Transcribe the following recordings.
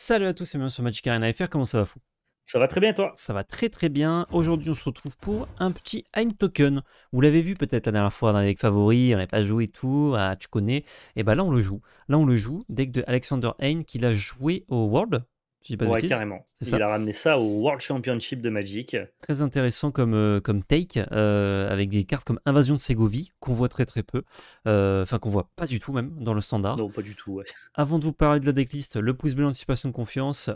Salut à tous et bienvenue sur Magic Arena FR, comment ça va fou Ça va très bien toi Ça va très très bien, aujourd'hui on se retrouve pour un petit Ein Token. Vous l'avez vu peut-être la dernière fois dans les favoris, on n'avait pas joué et tout, ah, tu connais. Et eh ben là on le joue, là on le joue, deck de Alexander Hein qu'il a joué au World, carrément. Il a ramené ça au World Championship de Magic. Très intéressant comme, euh, comme take, euh, avec des cartes comme Invasion de Ségovie, qu'on voit très très peu, euh, enfin qu'on voit pas du tout même dans le standard. Non, pas du tout, Avant de vous parler de la decklist, le pouce bleu, anticipation de confiance,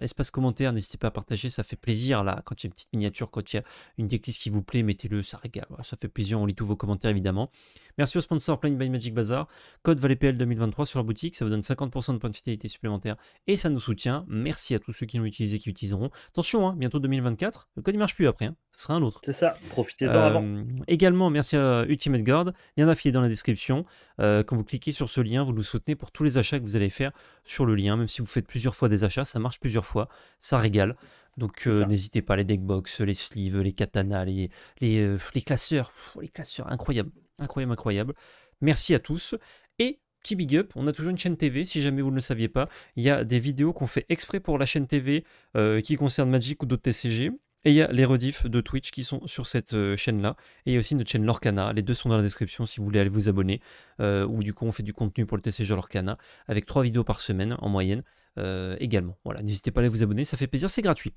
espace commentaire, n'hésitez pas à partager, ça fait plaisir là, quand il y a une petite miniature, quand il y a une decklist qui vous plaît, mettez-le, ça régale, ça fait plaisir, on lit tous vos commentaires évidemment. Merci au sponsor Plane by Magic Bazaar, code ValetPL 2023 sur la boutique, ça vous donne 50% de points de fidélité supplémentaires et ça nous soutient. Merci à tous ceux qui l'ont utilisé, qui l'utiliseront. Attention, hein, bientôt 2024, le code ne marche plus après, hein. ce sera un autre. C'est ça, profitez-en avant. Euh, également, merci à Ultimate Guard, lien est dans la description. Euh, quand vous cliquez sur ce lien, vous nous soutenez pour tous les achats que vous allez faire sur le lien. Même si vous faites plusieurs fois des achats, ça marche plusieurs fois, ça régale. Donc euh, n'hésitez pas, les deckbox, les sleeves, les katanas, les, les, classeurs, les classeurs, incroyable, incroyable, incroyable. Merci à tous. Et big up, on a toujours une chaîne TV, si jamais vous ne le saviez pas, il y a des vidéos qu'on fait exprès pour la chaîne TV euh, qui concernent Magic ou d'autres TCG. Et il y a les rediffs de Twitch qui sont sur cette euh, chaîne-là. Et il y a aussi notre chaîne Lorcana. Les deux sont dans la description si vous voulez aller vous abonner. Euh, ou du coup, on fait du contenu pour le TCG Lorcana avec trois vidéos par semaine en moyenne également. Voilà, n'hésitez pas à aller vous abonner, ça fait plaisir, c'est gratuit.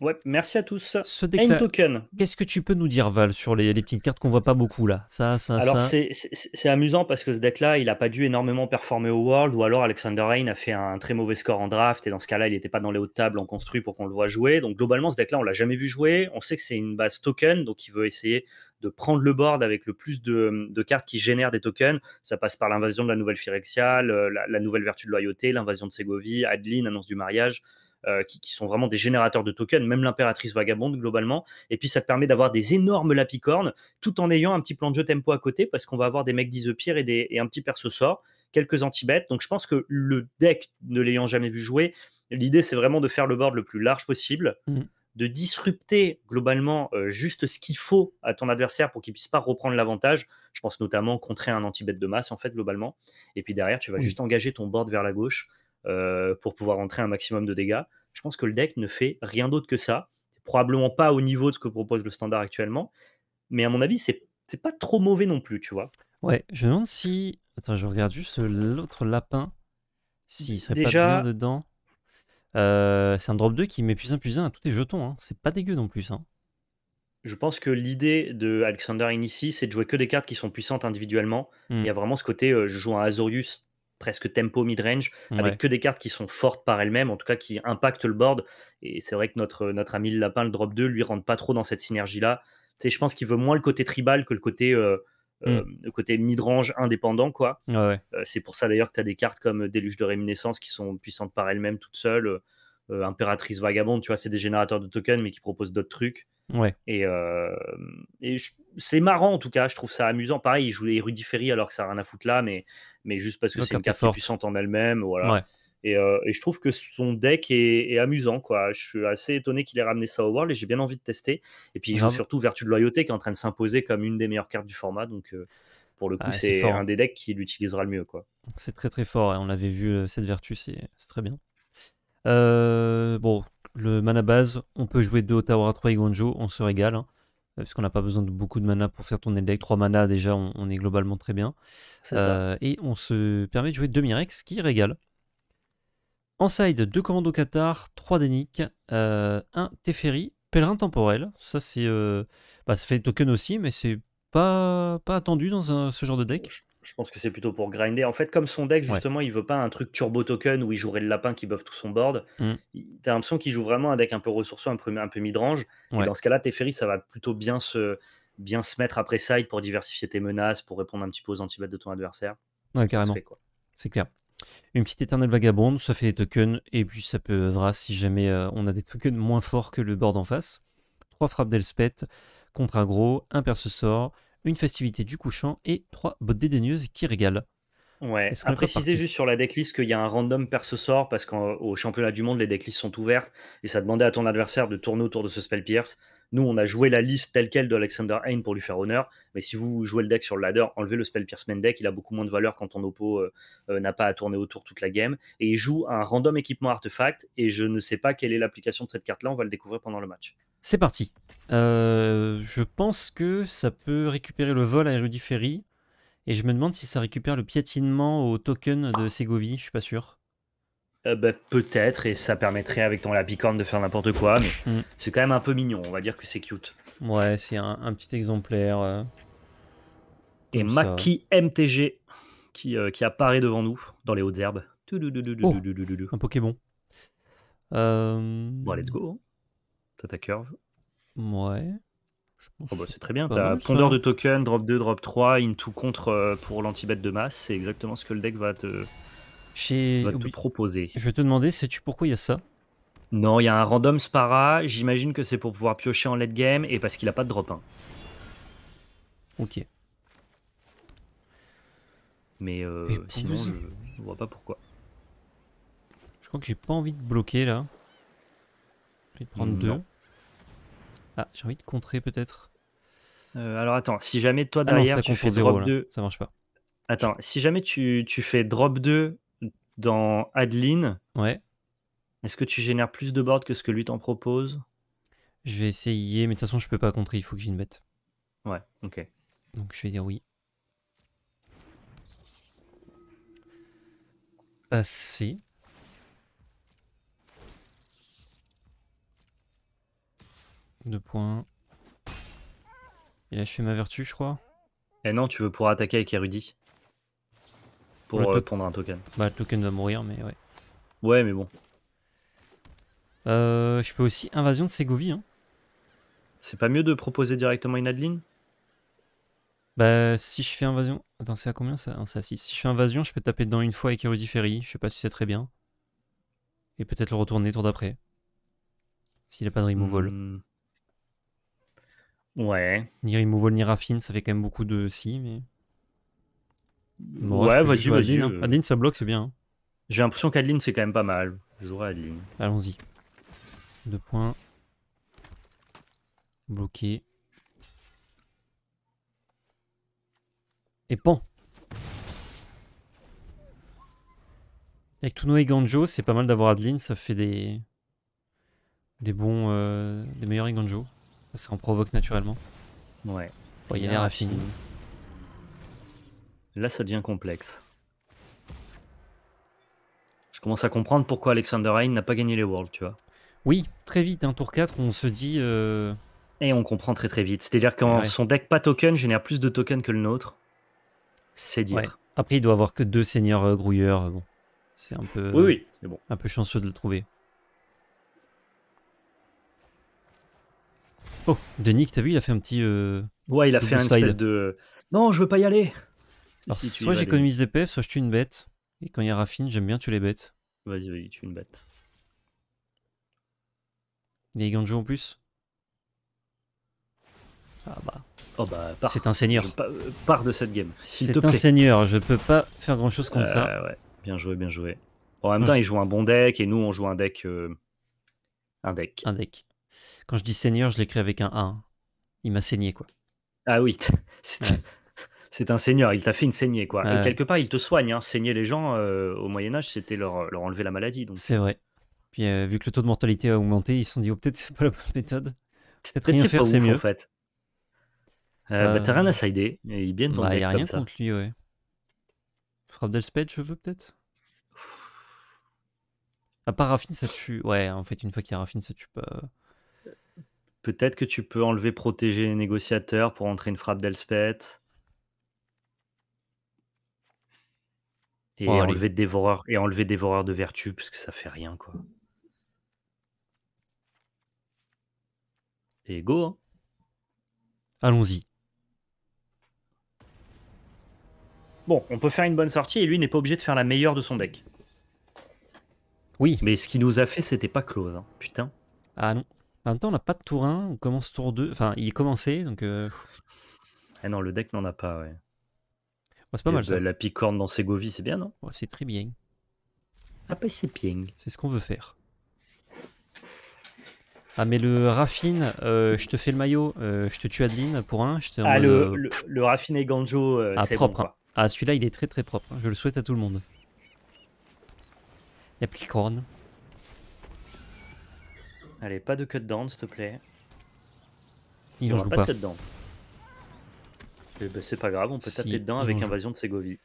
Ouais, merci à tous. Ce token. Qu'est-ce que tu peux nous dire, Val, sur les, petites cartes qu'on voit pas beaucoup là ça, Alors, c'est amusant parce que ce deck-là, il n'a pas dû énormément performer au World, ou alors Alexander Rain a fait un très mauvais score en draft, et dans ce cas-là, il n'était pas dans les hautes tables en construit pour qu'on le voit jouer. Donc, globalement, ce deck-là, on l'a jamais vu jouer. On sait que c'est une base token, donc il veut essayer de prendre le board avec le plus de, cartes qui génèrent des tokens. Ça passe par l'invasion de la nouvelle Phyrexia, la, nouvelle vertu de loyauté, l'invasion de Segovie Adeline, annonce du mariage. Euh, qui, sont vraiment des générateurs de tokens, même l'impératrice vagabonde globalement. Et puis ça te permet d'avoir des énormes lapicornes tout en ayant un petit plan de jeu tempo à côté parce qu'on va avoir des mecs d'Isopire et, un petit perso sort, quelques anti-bêtes. Donc je pense que le deck, ne l'ayant jamais vu jouer, l'idée c'est vraiment de faire le board le plus large possible. Mm. de disrupter globalement euh, juste ce qu'il faut à ton adversaire pour qu'il puisse pas reprendre l'avantage. Je pense notamment contrer un anti-bête de masse, en fait, globalement. Et puis derrière, tu vas juste engager ton board vers la gauche euh, pour pouvoir rentrer un maximum de dégâts. Je pense que le deck ne fait rien d'autre que ça. probablement pas au niveau de ce que propose le standard actuellement, mais à mon avis, c'est pas trop mauvais non plus, tu vois. Ouais, je me demande si. Attends, je regarde juste euh, l'autre lapin, Si. serait Déjà... pas bien dedans. Euh, c'est un drop 2 qui met plus 1 plus 1 à tous tes jetons, hein. c'est pas dégueu non plus. Hein. Je pense que l'idée de Alexander Inici, c'est de jouer que des cartes qui sont puissantes individuellement. Hmm. Il y a vraiment ce côté, je joue un Azorius presque tempo mid-range, avec que des cartes qui sont fortes par elles-mêmes, en tout cas qui impactent le board. Et c'est vrai que notre, notre ami le lapin, le drop 2, lui rentre pas trop dans cette synergie-là. je pense qu'il veut moins le côté tribal que le côté, euh, euh, hmm. côté mid-range indépendant. quoi. Euh, c'est pour ça d'ailleurs que tu as des cartes comme Déluge de Réminiscence qui sont puissantes par elles-mêmes toutes seules. Impératrice Vagabonde, tu vois, c'est des générateurs de tokens mais qui proposent d'autres trucs. Ouais. Et, euh, c'est marrant en tout cas, je trouve ça amusant. Pareil, il joue les Rudy alors que ça n'a rien à foutre là, mais, mais juste parce que c'est une carte puissante en elle-même. Ouais. Et, euh, et, je trouve que son deck est, amusant. Quoi. Je suis assez étonné qu'il ait ramené ça au World et j'ai bien envie de tester. Et puis surtout Vertu de Loyauté qui est en train de s'imposer comme une des meilleures cartes du format. Donc euh, pour le coup, c'est un hein. des decks qui l'utilisera le mieux. quoi. C'est très très fort. Hein. On l'avait vu, cette vertu, c'est très bien. bon, le mana base, on peut jouer 2 Otawara, 3 Igonjo, on se régale. Hein, euh, parce qu'on n'a pas besoin de beaucoup de mana pour faire tourner le deck. 3 mana déjà, on, est globalement très bien. Euh, et on se permet de jouer 2 Mirex qui régale. En side, 2 commandos Qatar, 3 Denik, 1 Teferi, Pèlerin temporel. Ça, c'est, euh, bah, ça fait token aussi, mais c'est pas, pas attendu dans ce genre de deck. Je pense que c'est plutôt pour grinder. En fait, comme son deck, justement, il il veut pas un truc turbo token où il jouerait le lapin qui buff tout son board. Mm. T'as l'impression qu'il joue vraiment un deck un peu ressourceux, un peu, un peu mid-range. Dans ce cas-là, Teferi, ça va plutôt bien se, bien se mettre après side pour diversifier tes menaces, pour répondre un petit peu aux antibats de ton adversaire. Ouais, carrément. C'est clair. Une petite éternelle vagabonde, ça fait des tokens, et puis ça peut Vras si jamais euh, on a des tokens moins forts que le board en face. Trois frappes d'Elspeth, contre gros, un perce sort, une festivité du couchant et trois bottes dédaigneuses qui régalent. Ouais, à préciser juste sur la decklist qu'il y a un random perce sort parce qu'au championnat du monde, les decklists sont ouvertes et ça demandait à ton adversaire de tourner autour de ce spell pierce. Nous, on a joué la liste telle quelle de Alexander Hain pour lui faire honneur. Mais si vous jouez le deck sur le ladder, enlevez le spell Pierceman deck. Il a beaucoup moins de valeur quand ton oppo euh, euh, n'a pas à tourner autour toute la game. Et il joue un random équipement artefact. Et je ne sais pas quelle est l'application de cette carte-là. On va le découvrir pendant le match. C'est parti. Euh, je pense que ça peut récupérer le vol à Erudiferi. Et je me demande si ça récupère le piétinement au token de Segovie. Je suis pas sûr. Euh, bah, peut-être, et ça permettrait avec ton lapicorne de faire n'importe quoi, mais mm. c'est quand même un peu mignon, on va dire que c'est cute. Ouais, c'est un, petit exemplaire. Euh, et Maki MTG qui, euh, qui, apparaît devant nous dans les hautes herbes. un Pokémon. Bon, let's go. T'as ta curve. Ouais. Oh, bah, c'est très bien. T'as pondeur de token, drop 2, drop 3, into contre pour lanti de masse. C'est exactement ce que le deck va te, proposer. Je vais te demander, sais-tu pourquoi il y a ça Non, il y a un random Spara. J'imagine que c'est pour pouvoir piocher en late game et parce qu'il a pas de drop 1. Ok. Mais euh, sinon, je... vois pas pourquoi. Je crois que j'ai pas envie de bloquer là. et de prendre Ah, j'ai envie de contrer peut-être. Euh, alors attends, si jamais toi ah derrière tu fais drop 2. Ça marche pas. Attends, si jamais tu, tu fais drop 2 dans Adeline, ouais. est-ce que tu génères plus de boards que ce que lui t'en propose Je vais essayer, mais de toute façon, je peux pas contrer, il faut que j'y une bête. Ouais, ok. Donc je vais dire oui. Assez. Deux points. Et là, je fais ma vertu, je crois. Et eh non, tu veux pouvoir attaquer avec érudit pour euh, prendre un token. Bah, le token va mourir, mais ouais. Ouais, mais bon. Euh, je peux aussi invasion de Ségovie. Hein. C'est pas mieux de proposer directement une Adeline Bah, si je fais invasion. Attends, c'est à combien ça C'est à 6. Si je fais invasion, je peux taper dedans une fois avec Érudit Je sais pas si c'est très bien. Et peut-être le retourner tour d'après. S'il n'a pas de removal. Hmm. Ouais. Ni removal ni raffine, ça fait quand même beaucoup de si, mais ouais, vas-y, vas-y. Hein. Euh. Adeline, ça bloque, c'est bien. Hein. J'ai l'impression qu'Adeline, c'est quand même pas mal. Je jouerai Adeline. Allons-y. Deux points. Bloqué. Et pan. Avec tous et Ganjo, c'est pas mal d'avoir Adeline, ça fait des. des bons. Euh, des meilleurs Ganjo. Ça en provoque naturellement. Ouais. Bon, il y avait fini. Là, ça devient complexe. Je commence à comprendre pourquoi Alexander Hein n'a pas gagné les Worlds, tu vois. Oui, très vite, un hein, tour 4, on se dit... Euh, Et on comprend très très vite. C'est-à-dire que son deck pas token génère plus de tokens que le nôtre. C'est dire. Après, il doit avoir que deux seigneurs euh, grouilleurs. Bon, c'est un peu... Oui, oui, mais bon. Un peu chanceux de le trouver. Oh, Denis, t'as vu, il a fait un petit... Euh, ouais, il a fait un espèce de... Non, je veux pas y aller soit j'économise des soit je tue une bête. Et quand il y a Raffine, j'aime bien tuer les bêtes. Vas-y, vas-y, tue une bête. Il y a jeu en plus Ah bah. Oh bah C'est un seigneur. Euh, Pars de cette game. C'est un seigneur, je peux pas faire grand chose contre ça. Euh, ouais. Bien joué, bien joué. En même temps, il joue un bon deck et nous, on joue un deck. Euh, un deck. Un deck. Quand je dis seigneur, je l'écris avec un 1. Hein. Il m'a saigné quoi. Ah oui, c'est c'est un seigneur, il t'a fait une saignée, quoi. Et quelque part, il te soigne. Hein. Saigner les gens euh, au Moyen-Âge, c'était leur, leur, enlever la maladie. C'est vrai. Puis euh, vu que le taux de mortalité a augmenté, ils se sont dit, oh, peut-être c'est pas la bonne méthode. Peut-être rien faire, c'est mieux. En fait. Euh, bah, t'as rien euh, à sider. est bien tendu. bah, Il n'y a rien contre lui, ouais. Frappe d'Elspeth, je veux peut-être À part raffine, ça tue. Ouais, en fait, une fois qu'il y a raffine, ça tue pas. Peut-être que tu peux enlever protéger les négociateurs pour entrer une frappe d'Elspeth. Oh, et enlever dévoreur et enlever dévoreur de vertu parce que ça fait rien quoi. Et go. Hein. Allons-y. Bon, on peut faire une bonne sortie et lui n'est pas obligé de faire la meilleure de son deck. Oui. Mais ce qu'il nous a fait, c'était pas close, hein. putain. Ah non. En temps, on n'a pas de tour 1, on commence tour 2. Enfin, il est commencé, donc. Euh, ah non, le deck n'en a pas, ouais c'est pas mal ça. Bah, la picorne dans Ségovie, c'est bien, non C'est très bien. Ah, bah, c'est bien. C'est ce qu'on veut faire. Ah mais le Raffine, euh, je te fais le maillot, euh, je te tue Adeline pour un. ah le, le, Ganjo, euh, ah, c'est propre. Hein. Ah celui-là il est très très propre, hein. je le souhaite à tout le monde. La picorne. Allez, pas de cut down s'il te plaît. Il, en joue pas. pas. De cut eh ben, c'est pas grave, on peut taper dedans avec invasion de Ségovie.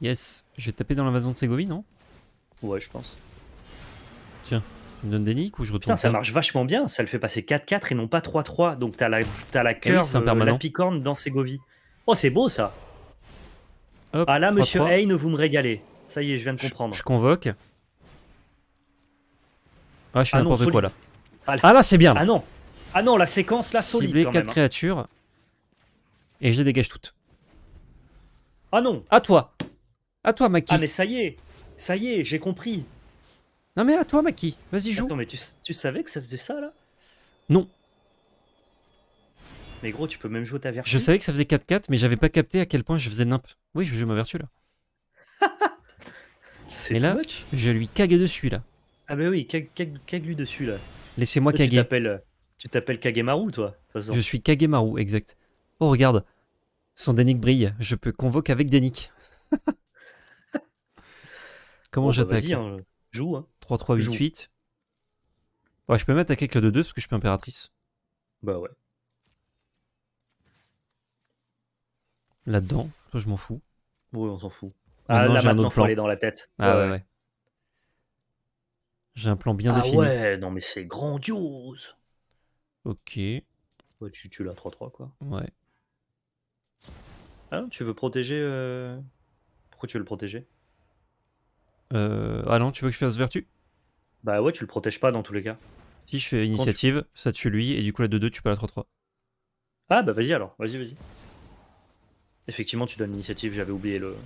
Yes, je vais taper dans l'invasion de Ségovie, non Ouais, je pense. Tiens, tu me donnes des nicks ou je retourne ça marche vachement bien, ça le fait passer 4-4 et non pas 3-3. Donc t'as la, as la eh curve, euh, la picorne dans Ségovie. Oh, c'est beau ça Ah là, monsieur Hayne, vous me régalez. Ça y est, je viens de comprendre. Je, convoque. Ah, je fais ah n'importe quoi ah là. Ah là, c'est bien. Ah non, ah non, la séquence là, solide. Cibler hein. 4 créatures. Et je les dégage toutes. Ah non À toi À toi, Maki Ah mais ça y est Ça y est, j'ai compris Non mais à toi, Maki Vas-y, joue Attends, mais tu, savais que ça faisait ça, là Non. Mais gros, tu peux même jouer ta vertu. Je savais que ça faisait 4-4, mais j'avais pas capté à quel point je faisais nimp. Oui, je joue ma vertu, là. C'est là, je lui cague dessus, là. Ah bah oui, cague, lui dessus, là. Laissez-moi caguer. Euh, tu t'appelles Kagemaru, toi Je suis Kagemaru, exact. Oh, regarde, son Denik brille. Je peux convoquer avec Denik. Comment bah, j'attaque hein, Joue. 3, 3, 8, 8. Ouais, je peux m'attaquer à de 2 parce que je suis impératrice. Bah ouais. Là-dedans, je m'en fous. Ouais, on s'en fout. Ah, là, j'ai maintenant, un Faut aller dans la tête. Ah ouais, ouais. J'ai un plan bien ah ouais, non mais c'est grandiose. Ok. Ouais, tu, tu l'as 3-3 quoi. Ouais. Ah, tu veux protéger. Euh, pourquoi tu veux le protéger euh, ah non, tu veux que je fasse vertu Bah ouais, tu le protèges pas dans tous les cas. Si je fais initiative, ça tue lui, et du coup la 2-2, tu peux la 3-3. Ah bah vas-y alors, vas-y, vas-y. Effectivement, tu donnes l'initiative, j'avais oublié le...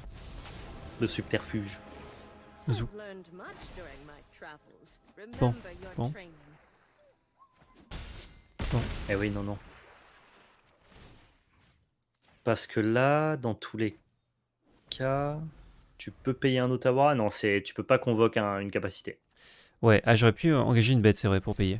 le subterfuge. Zou. bon. Eh oui, non, non. Parce que là, dans tous les cas, tu peux payer un Ottawa. Ah non, c'est tu peux pas convoquer une capacité. Ouais, ah, j'aurais pu engager une bête, c'est vrai, pour payer.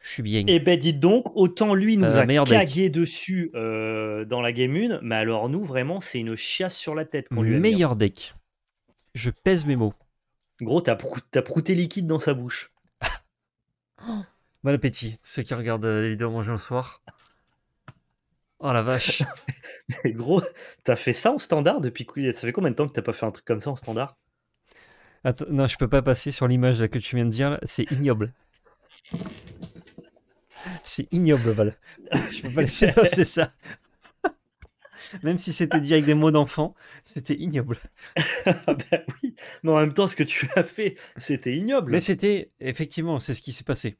Je suis bien. Eh ben, dites donc, autant lui nous euh, a dessus euh, dans la game 1, mais alors nous, vraiment, c'est une chiasse sur la tête qu'on hein. Meilleur deck. Je pèse mes mots. Gros, t'as prouté liquide dans sa bouche. Bon appétit, tous ceux qui regardent euh, les vidéos manger le soir. Oh la vache. Mais gros, t'as fait ça en standard depuis. Ça fait combien de temps que t'as pas fait un truc comme ça en standard Attends, non, je peux pas passer sur l'image que tu viens de dire. C'est ignoble. C'est ignoble, Val. je peux pas laisser passer ça. Même si c'était dit avec des mots d'enfant, c'était ignoble. Ah ben oui, mais en même temps, ce que tu as fait, c'était ignoble. Mais c'était, effectivement, c'est ce qui s'est passé.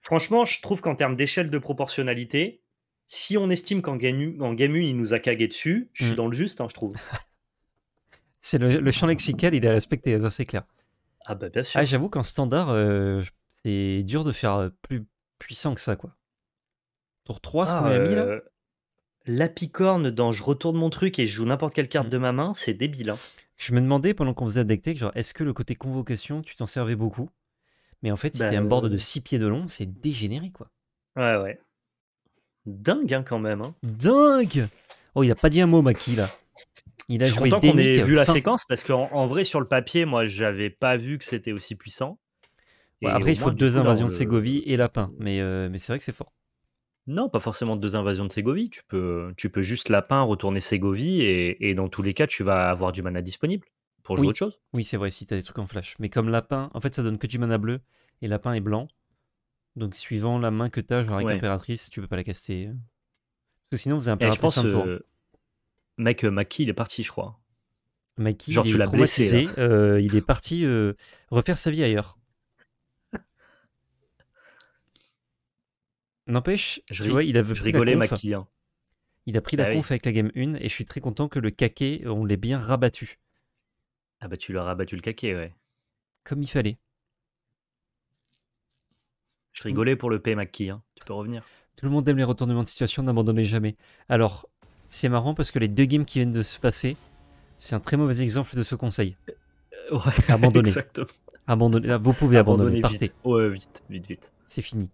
Franchement, je trouve qu'en termes d'échelle de proportionnalité, si on estime qu'en game, 1, il nous a cagué dessus, je suis mm. dans le juste, hein, je trouve. c'est le, champ lexical, il est respecté, c'est clair. Ah bah bien sûr. Ah, j'avoue qu'en standard, euh, c'est dur de faire euh, plus puissant que ça, quoi. Tour 3, ce ah, qu'on a mis là euh, La picorne dans je retourne mon truc et je joue n'importe quelle carte mm. de ma main, c'est débile. Hein. Je me demandais pendant qu'on faisait Deck genre, est-ce que le côté convocation, tu t'en servais beaucoup mais en fait, si bah, un board de 6 euh, pieds de long, c'est dégénéré, quoi. Ouais, ouais. Dingue, hein, quand même. Hein. Dingue Oh, il a pas dit un mot, Maki, là. Il a Je joué qu'on ait vu la séquence, parce qu'en en vrai, sur le papier, moi, j'avais pas vu que c'était aussi puissant. Bah, après, il faut deux invasions de le... et Lapin, mais, euh, mais c'est vrai que c'est fort. Non, pas forcément deux invasions de Ségovie. Tu peux, tu peux juste Lapin retourner Ségovie et dans tous les cas, tu vas avoir du mana disponible pour oui. autre chose. Oui, c'est vrai, si t'as des trucs en flash. Mais comme lapin, en fait, ça donne que du mana bleu et lapin est blanc. Donc, suivant la main que tu as, genre avec impératrice, tu peux pas la caster. Parce que sinon, vous avez impératrice peu un tour. Euh, Mec, euh, Maki, il est parti, je crois. genre, tu l'as blessé. Euh, il est parti refaire sa vie ailleurs. N'empêche, je, vois, il Maki. Hein. Il a pris la ah conf avec la game 1 et je suis très content que le caquet, on l'ait bien rabattu. Ah bah tu leur as battu le caquet, ouais. Comme il fallait. Je rigolais pour le P. McKee, hein. tu peux revenir. Tout le monde aime les retournements de situation, n'abandonnez jamais. Alors, c'est marrant parce que les deux games qui viennent de se passer, c'est un très mauvais exemple de ce conseil. Euh, ouais, abandonnez. Exactement. Ah, vous pouvez abandonner, partez. Vite. vite, vite, vite. C'est fini.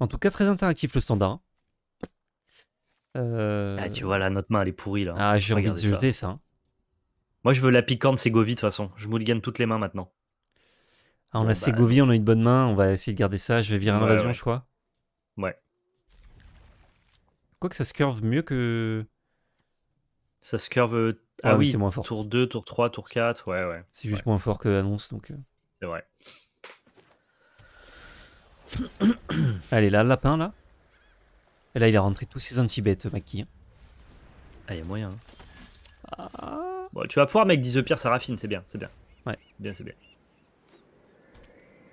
En tout cas, très interactif le standard. Hein. Ah, tu euh, vois là, notre main elle est pourrie là. Hein. Ah, j'ai envie de jeter ça. Hein. Moi, je veux la piquante Ségovie de toute façon. Je gagne toutes les mains maintenant. Ah, on a bah, Segovi, euh, on a une bonne main. On va essayer de garder ça. Je vais virer l'invasion, je crois. Ouais. Quoique ça se curve mieux que. Ça se curve. Euh, ah, ah oui, c'est moins fort. Tour 2, tour 3, tour 4. Ouais, ouais. C'est juste moins fort que annonce, donc. Euh. C'est vrai. Allez, là, le lapin, là. Et là, il a rentré tous ses anti-bêtes, Maki. Hein. Ah, il y a moyen. Hein. Ah. Bon, tu vas pouvoir, mec, dis The pire ça raffine, c'est bien, c'est bien. Ouais. Bien, c'est bien.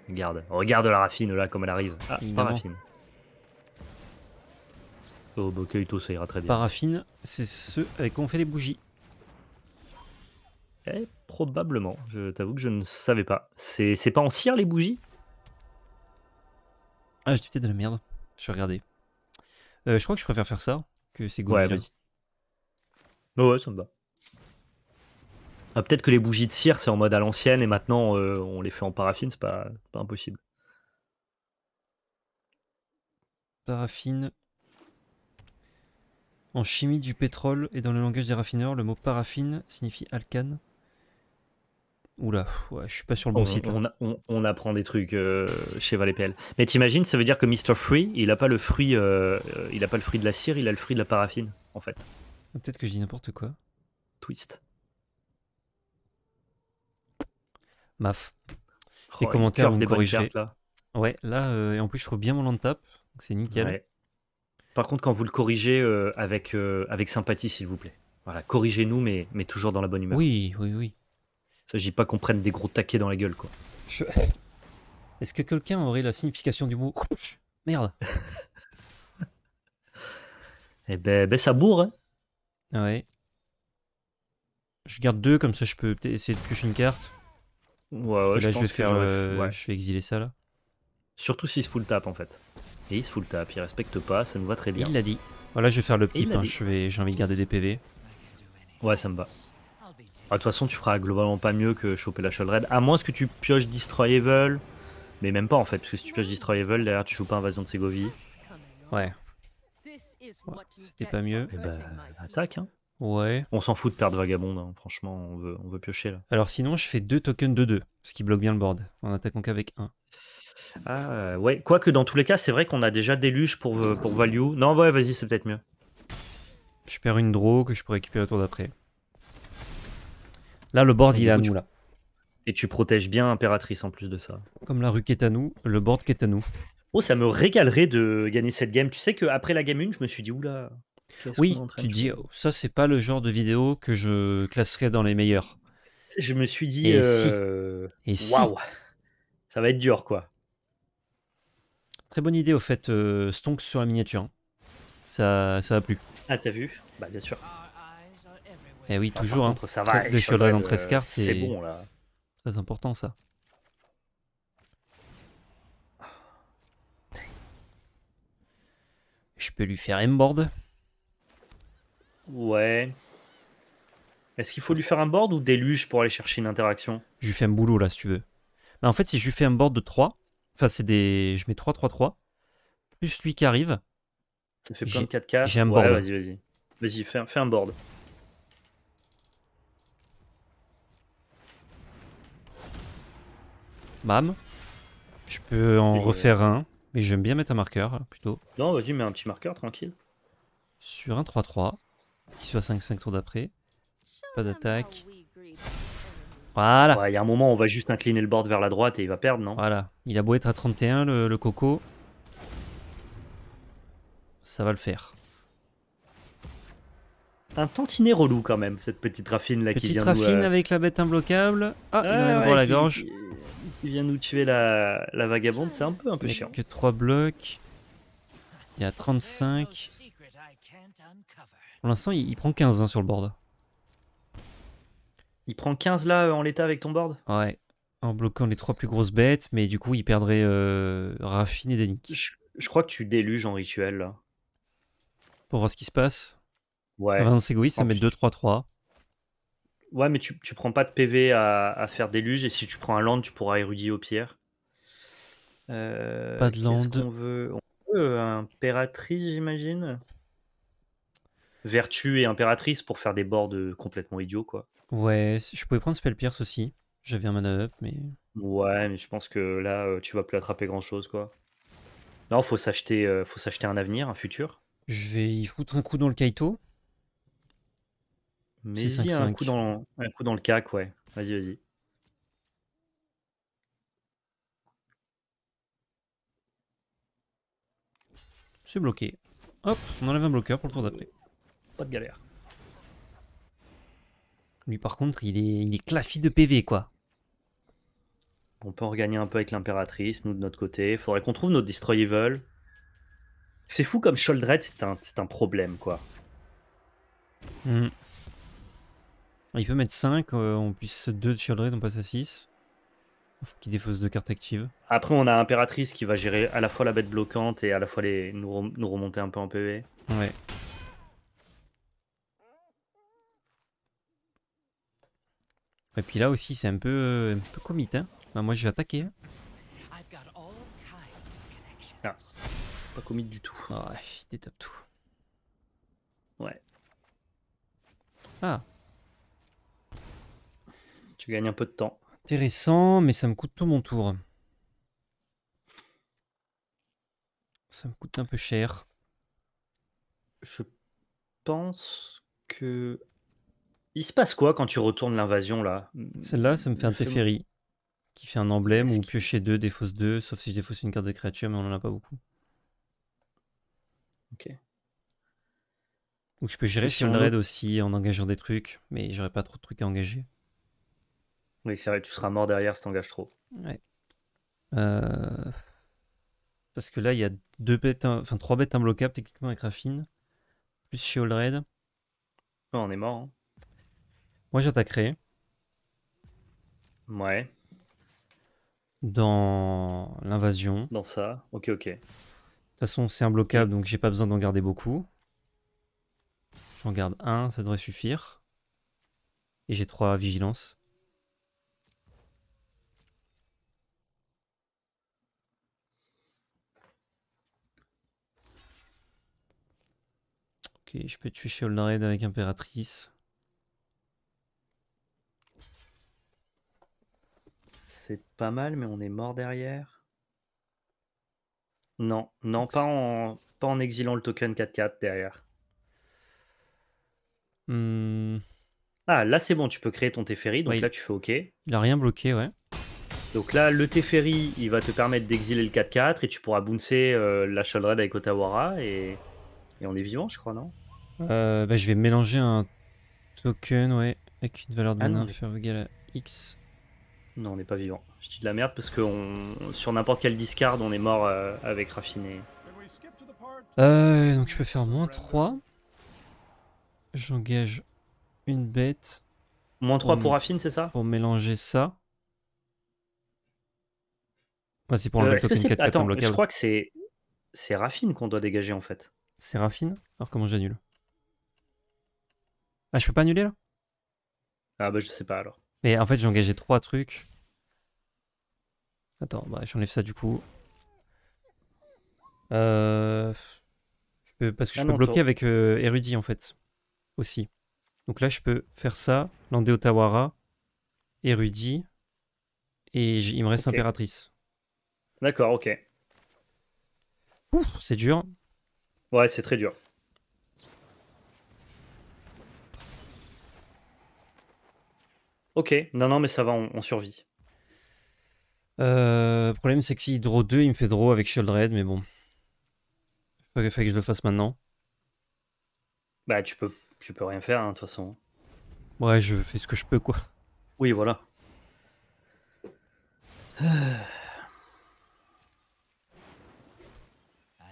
Regarde, regarde la raffine là, comme elle arrive. Ah, pas raffine. Oh, bah, Kaito, ça ira très bien. Paraffine, c'est ce avec quoi fait les bougies. Eh, probablement. Je t'avoue que je ne savais pas. C'est pas en cire les bougies Ah, j'ai peut-être de la merde. Je vais regarder. Euh, je crois que je préfère faire ça que c'est goût. Ouais, vas ouais, ça me va. Ah, peut-être que les bougies de cire, c'est en mode à l'ancienne et maintenant euh, on les fait en paraffine, c'est pas, impossible. Paraffine. En chimie du pétrole et dans le langage des raffineurs, le mot paraffine signifie alcane. Oula, je suis pas sur le bon site. On, apprend des trucs euh, chez Valépel. Mais t'imagines, ça veut dire que Mr. Free, il a pas le fruit, euh, il a pas le fruit de la cire, il a le fruit de la paraffine, en fait. Ah, peut-être que je dis n'importe quoi. Twist. Maf. Oh, les commentaires vous me là. Ouais, là, euh, et en plus, je trouve bien mon land tap, c'est nickel. Par contre, quand vous le corrigez euh, avec, euh, avec sympathie, s'il vous plaît. Voilà, corrigez-nous, mais, mais toujours dans la bonne humeur. Oui, oui, oui. Il s'agit pas qu'on prenne des gros taquets dans la gueule, quoi. Est-ce que quelqu'un aurait la signification du mot Merde Eh ben, ben, ça bourre, hein. Ouais. Je garde deux, comme ça je peux essayer de piocher une carte. Ouais, ouais, je là, je, vais faire. Euh, ouais. Je vais exiler ça là. Surtout s'il se full tap en fait. Et il se full tap, il respecte pas, ça nous va très bien. Il l'a dit. Voilà, je vais faire le petit Je vais, j'ai envie de garder des PV. Ouais, ça me va. Ah, de toute façon, tu feras globalement pas mieux que choper la Shell à moins que tu pioches Destroy Evil. Mais même pas en fait, parce que si tu pioches Destroy Evil, derrière tu joues pas Invasion de Segovie. Ouais. ouais C'était pas mieux. Et eh bah, ben, attaque, hein. Ouais. On s'en fout de perdre vagabonde, hein. franchement, on veut, piocher là. Alors sinon, je fais deux tokens de 2, ce qui bloque bien le board, en attaquant qu'avec 1. Ah ouais, quoique dans tous les cas, c'est vrai qu'on a déjà déluge pour, euh, pour value. Non, ouais, vas-y, c'est peut-être mieux. Je perds une draw que je peux récupérer au tour d'après. Là, le board, il est à nous, là. Et tu protèges bien Impératrice en plus de ça. Comme la rue qui est à nous, le board qui est à nous. Oh, ça me régalerait de gagner cette game. Tu sais qu'après la game 1, je me suis dit, oula, oui, tu dis, ça, c'est pas le genre de vidéo que je classerais dans les meilleurs. Je me suis dit, euh, waouh, ça va être dur, quoi. Très bonne idée, au fait, euh, Stonks sur la miniature. Hein. Ça, ça a plu. Ah, t'as vu Bah, bien sûr. Eh oui, toujours. hein. ça va, en 13 c'est bon, là. Très important, ça. Je peux lui faire M-board. Ouais. Est-ce qu'il faut lui faire un board ou des déluge pour aller chercher une interaction Je lui fais un boulot là si tu veux. Mais en fait, si je lui fais un board de 3, enfin c'est des. Je mets 3, 3, 3, plus lui qui arrive. Ça fait plein de 4 k J'ai un board. vas-y, vas-y. Vas-y, fais, un board. Bam. Je peux en refaire un, mais j'aime bien mettre un marqueur plutôt. Non, vas-y, mets un petit marqueur tranquille. Sur un 3-3. Qu'il soit 5-5 tours d'après. Pas d'attaque. Voilà. Il y a un moment, on va juste incliner le board vers la droite et il va perdre, non Voilà. Il a beau être à 31, le, coco. Ça va le faire un tantinet relou quand même, cette petite raffine là qui vient raffine euh, avec la bête imbloquable. Ah, il a la gorge. Il vient nous tuer la, vagabonde, c'est un peu un peu chiant. que 3 blocs. Il y a 35. Pour l'instant, il, prend 15 hein, sur le board. Il prend 15 là en l'état avec ton board Ouais, en bloquant les trois plus grosses bêtes, mais du coup, il perdrait raffiné euh, Raffine et Danik. Je, crois que tu déluges en rituel Pour voir ce qui se passe Ouais. égoïste, ça met 2-3-3. Ouais, mais tu, prends pas de PV à, faire déluge, et si tu prends un land, tu pourras érudier au pierre. Euh, pas de land. On veut, on veut un j'imagine vertu et impératrice pour faire des boards complètement idiots, quoi. Ouais, je pouvais prendre pierce aussi. J'avais un mana up, mais. Ouais, mais je pense que là, euh, tu vas plus attraper grand chose, quoi. Non, faut s'acheter, euh, faut s'acheter un avenir, un futur. Je vais y foutre un coup dans le Kaito. Mais si un coup dans, un coup dans le cac, ouais. Vas-y, vas-y. C'est bloqué. Hop, on enlève un bloqueur pour le tour d'après pas de galère. Lui par contre, il est, il est de PV quoi. On peut en regagner un peu avec l'impératrice, nous de notre côté. Faudrait qu'on trouve notre Destroy Evil. C'est fou comme Sholdred, c'est un, problème quoi. Hmm. Il peut mettre 5, euh, on puisse 2 de Sholdred, on passe à 6. Faut défausse deux cartes actives. Après, on a Impératrice qui va gérer à la fois la bête bloquante et à la fois les... nous, remonter un peu en PV. Ouais. Et puis là aussi, c'est un peu, un commit. Hein. Bah moi, je vais attaquer. Hein. Ah, pas commit du tout. Ah, ouais, il détape tout. Ouais. Ah. Tu gagnes un peu de temps. Intéressant, mais ça me coûte tout mon tour. Ça me coûte un peu cher. Je pense que il se passe quoi quand tu retournes l'invasion là Celle-là, ça me fait un Teferi qui fait un emblème ou piocher deux, défausse 2 sauf si je défausse une carte de créature, mais on en a pas beaucoup. Ok. Ou je peux gérer si raid aussi en engageant des trucs, mais j'aurais pas trop de trucs à engager. Oui, c'est vrai, tu seras mort derrière si t'engages trop. Ouais. Euh, parce que là, il y a deux bêtes, enfin trois bêtes imbloquables techniquement avec Raffine, plus chez All Raid. on est mort. Hein. Moi, j'attaquerai. Ouais. Dans l'invasion. Dans ça. Ok, ok. De toute façon, c'est imbloquable, donc j'ai pas besoin d'en garder beaucoup. J'en garde un, ça devrait suffire. Et j'ai trois vigilance. Ok, je peux tuer raid avec Impératrice. c'est pas mal, mais on est mort derrière. Non, non, pas en, pas en exilant le token 4-4 derrière. Hmm. Ah, là c'est bon, tu peux créer ton Teferi, donc là tu fais OK. Il a rien bloqué, ouais. Donc là, le Teferi, il va te permettre d'exiler le 4-4 et tu pourras bouncer euh, la Shaldred avec Otawara et... on est vivant, je crois, non euh, bah, Je vais mélanger un token, ouais, avec une valeur de ah, mana à X. Non, on n'est pas vivant. Je dis de la merde parce que sur n'importe quel discard, on est mort euh, avec raffiné. Euh, donc je peux faire moins 3. J'engage une bête. Moins 3 pour, raffine, c'est ça Pour mélanger ça. Bah, c'est pour euh, le token 4 Attends, je crois que c'est c'est raffine qu'on doit dégager en fait. C'est raffine Alors comment j'annule Ah, je peux pas annuler là Ah bah je sais pas alors. Mais en fait, j'ai engagé trois trucs. Attends, bah, j'enlève ça du coup. Euh... Parce que je ah peux bloquer avec euh, Érudit en fait. Aussi. Donc là, je peux faire ça, Landeotawara, Érudit, et il me reste Impératrice. D'accord, ok. Ouf, c'est dur. Ouais, c'est très dur. Ok, non, non, mais ça va, on, survit. Euh, problème, c'est que si draw 2, il me fait draw avec Shield mais bon. Il que je le fasse maintenant. Bah, tu peux, tu peux rien faire, hein, de toute façon. Ouais, je fais ce que je peux, quoi. Oui, voilà. I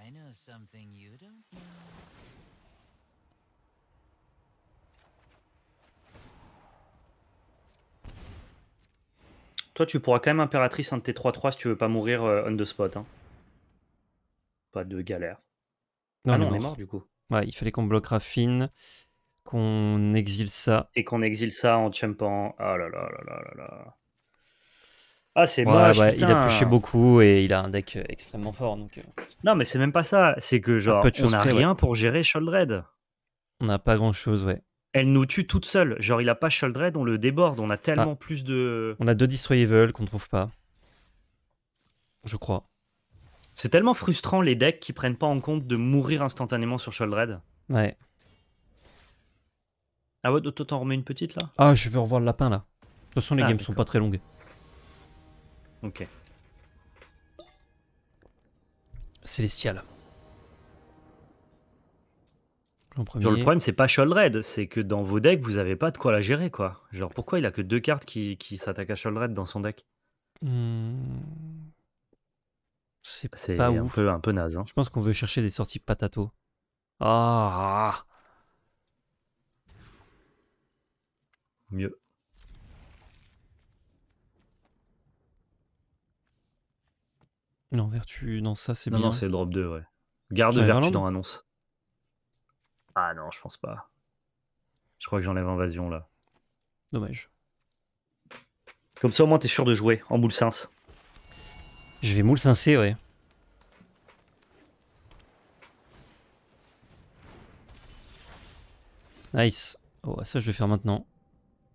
know something you don't Toi, tu pourras quand même impératrice un de tes 3-3 si tu veux pas mourir euh, on the spot. Hein. Pas de galère. Non, ah non, on est mort du coup. Ouais, il fallait qu'on bloque Raffine, qu'on exile ça. Et qu'on exile ça en champant. Ah là là là là là Ah, c'est ouais, ouais, Il a pioché beaucoup et il a un deck euh, extrêmement fort. Donc... Euh. Non, mais c'est même pas ça. C'est que genre, on a rien pour gérer Sholdred. On a pas grand chose, ouais elle nous tue toute seule. Genre, il a pas Sheldred, on le déborde. On a tellement ah. plus de. On a deux Destroy Evil qu'on trouve pas. Je crois. C'est tellement frustrant les decks qui prennent pas en compte de mourir instantanément sur Sheldred. Ouais. Ah ouais, toi, t'en remets une petite là Ah, je vais revoir le lapin là. De toute façon, les ah, games sont pas très longues. Ok. Célestial le problème, c'est pas Sholdred, c'est que dans vos decks, vous avez pas de quoi la gérer, quoi. Genre, pourquoi il a que deux cartes qui, qui s'attaquent à Sholdred dans son deck hmm. C'est pas un ouf. Peu, un peu naze. Hein. Je pense qu'on veut chercher des sorties patato. Ah Mieux. Non, vertu, non, ça c'est bien. Non, c'est drop 2, ouais. Garde vertu dans annonce. Ah non, je pense pas. Je crois que j'enlève invasion là. Dommage. Comme ça au moins t'es sûr de jouer en moule sens. Je vais moule cincé ouais. Nice. Oh, ça je vais faire maintenant.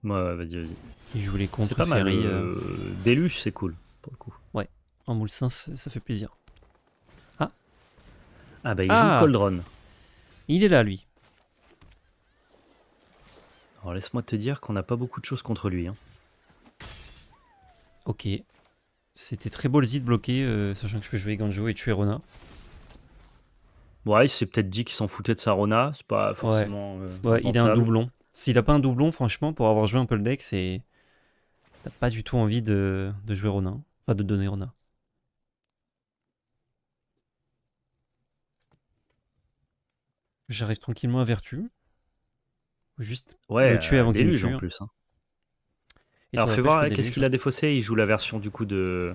Ouais, vas-y, vas-y. Il joue les contre C'est pas mal. Euh, euh. Déluge, c'est cool, pour le coup. Ouais, en moule cince ça fait plaisir. Ah Ah bah il ah. joue joue Coldron. Il est là, lui. Alors laisse-moi te dire qu'on n'a pas beaucoup de choses contre lui. Hein. Ok. C'était très beau de bloquer, euh, sachant que je peux jouer Ganjo et tuer Rona. Ouais, il s'est peut-être dit qu'il s'en foutait de sa Rona. C'est pas forcément. Euh, ouais, il a un doublon. S'il a pas un doublon, franchement, pour avoir joué un peu le deck, c'est. T'as pas du tout envie de, jouer Rona. Enfin, de donner Rona. J'arrive tranquillement à Vertu. Juste ouais, le tuer avant qu'il tue. en hein. plus. Hein. Alors fais voir qu'est-ce qu'il a hein. défaussé. Il joue la version du coup de.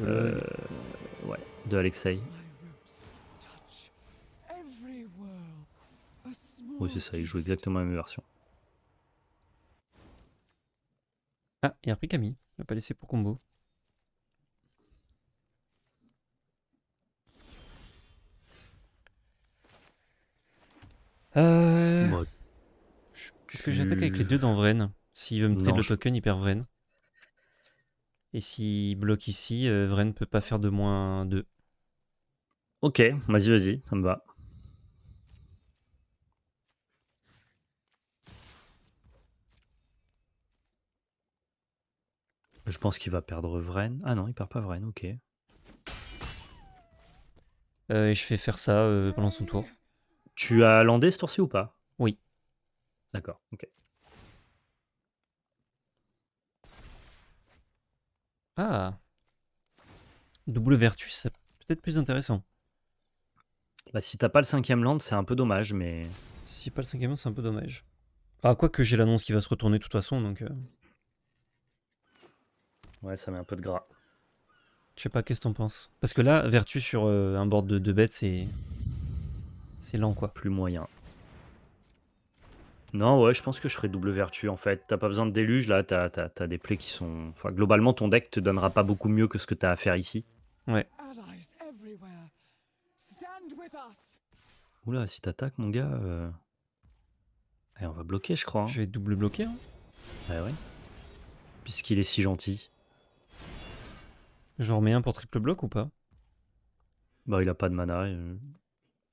Euh, ouais, de Alexei. Oui, c'est ça, il joue exactement la même version. Ah, il a repris Camille. Il n'a pas laissé pour combo. Euh... Qu'est-ce que j'attaque avec les deux dans Vren S'il veut me trade le token, il perd Vren. Et s'il bloque ici, euh, Vren peut pas faire de moins 2. Ok, vas-y, vas-y, ça me va. Je pense qu'il va perdre Vren. Ah non, il perd pas Vren, ok. Euh, et je fais faire ça euh, pendant son tour. Tu as landé ce tour-ci ou pas Oui. D'accord, ok. Ah Double vertu, c'est peut-être plus intéressant. Bah, si t'as pas le cinquième land, c'est un peu dommage, mais... Si pas le cinquième land, c'est un peu dommage. Ah, quoi que j'ai l'annonce qui va se retourner de toute façon, donc... Euh. Ouais, ça met un peu de gras. Je sais pas, qu'est-ce que t'en penses Parce que là, vertu sur euh, un board de deux bêtes, c'est... C'est lent, quoi. Plus moyen. Non, ouais, je pense que je ferai double vertu en fait. T'as pas besoin de déluge là, t'as as, des plaies qui sont. Enfin, globalement, ton deck te donnera pas beaucoup mieux que ce que t'as à faire ici. Ouais. Oula, si t'attaques, mon gars. Euh... Eh, on va bloquer, je crois. Hein. Je vais double bloquer. Ouais, hein. bah ouais. Puisqu'il est si gentil. J'en remets un pour triple bloc ou pas Bah, il a pas de mana. Euh.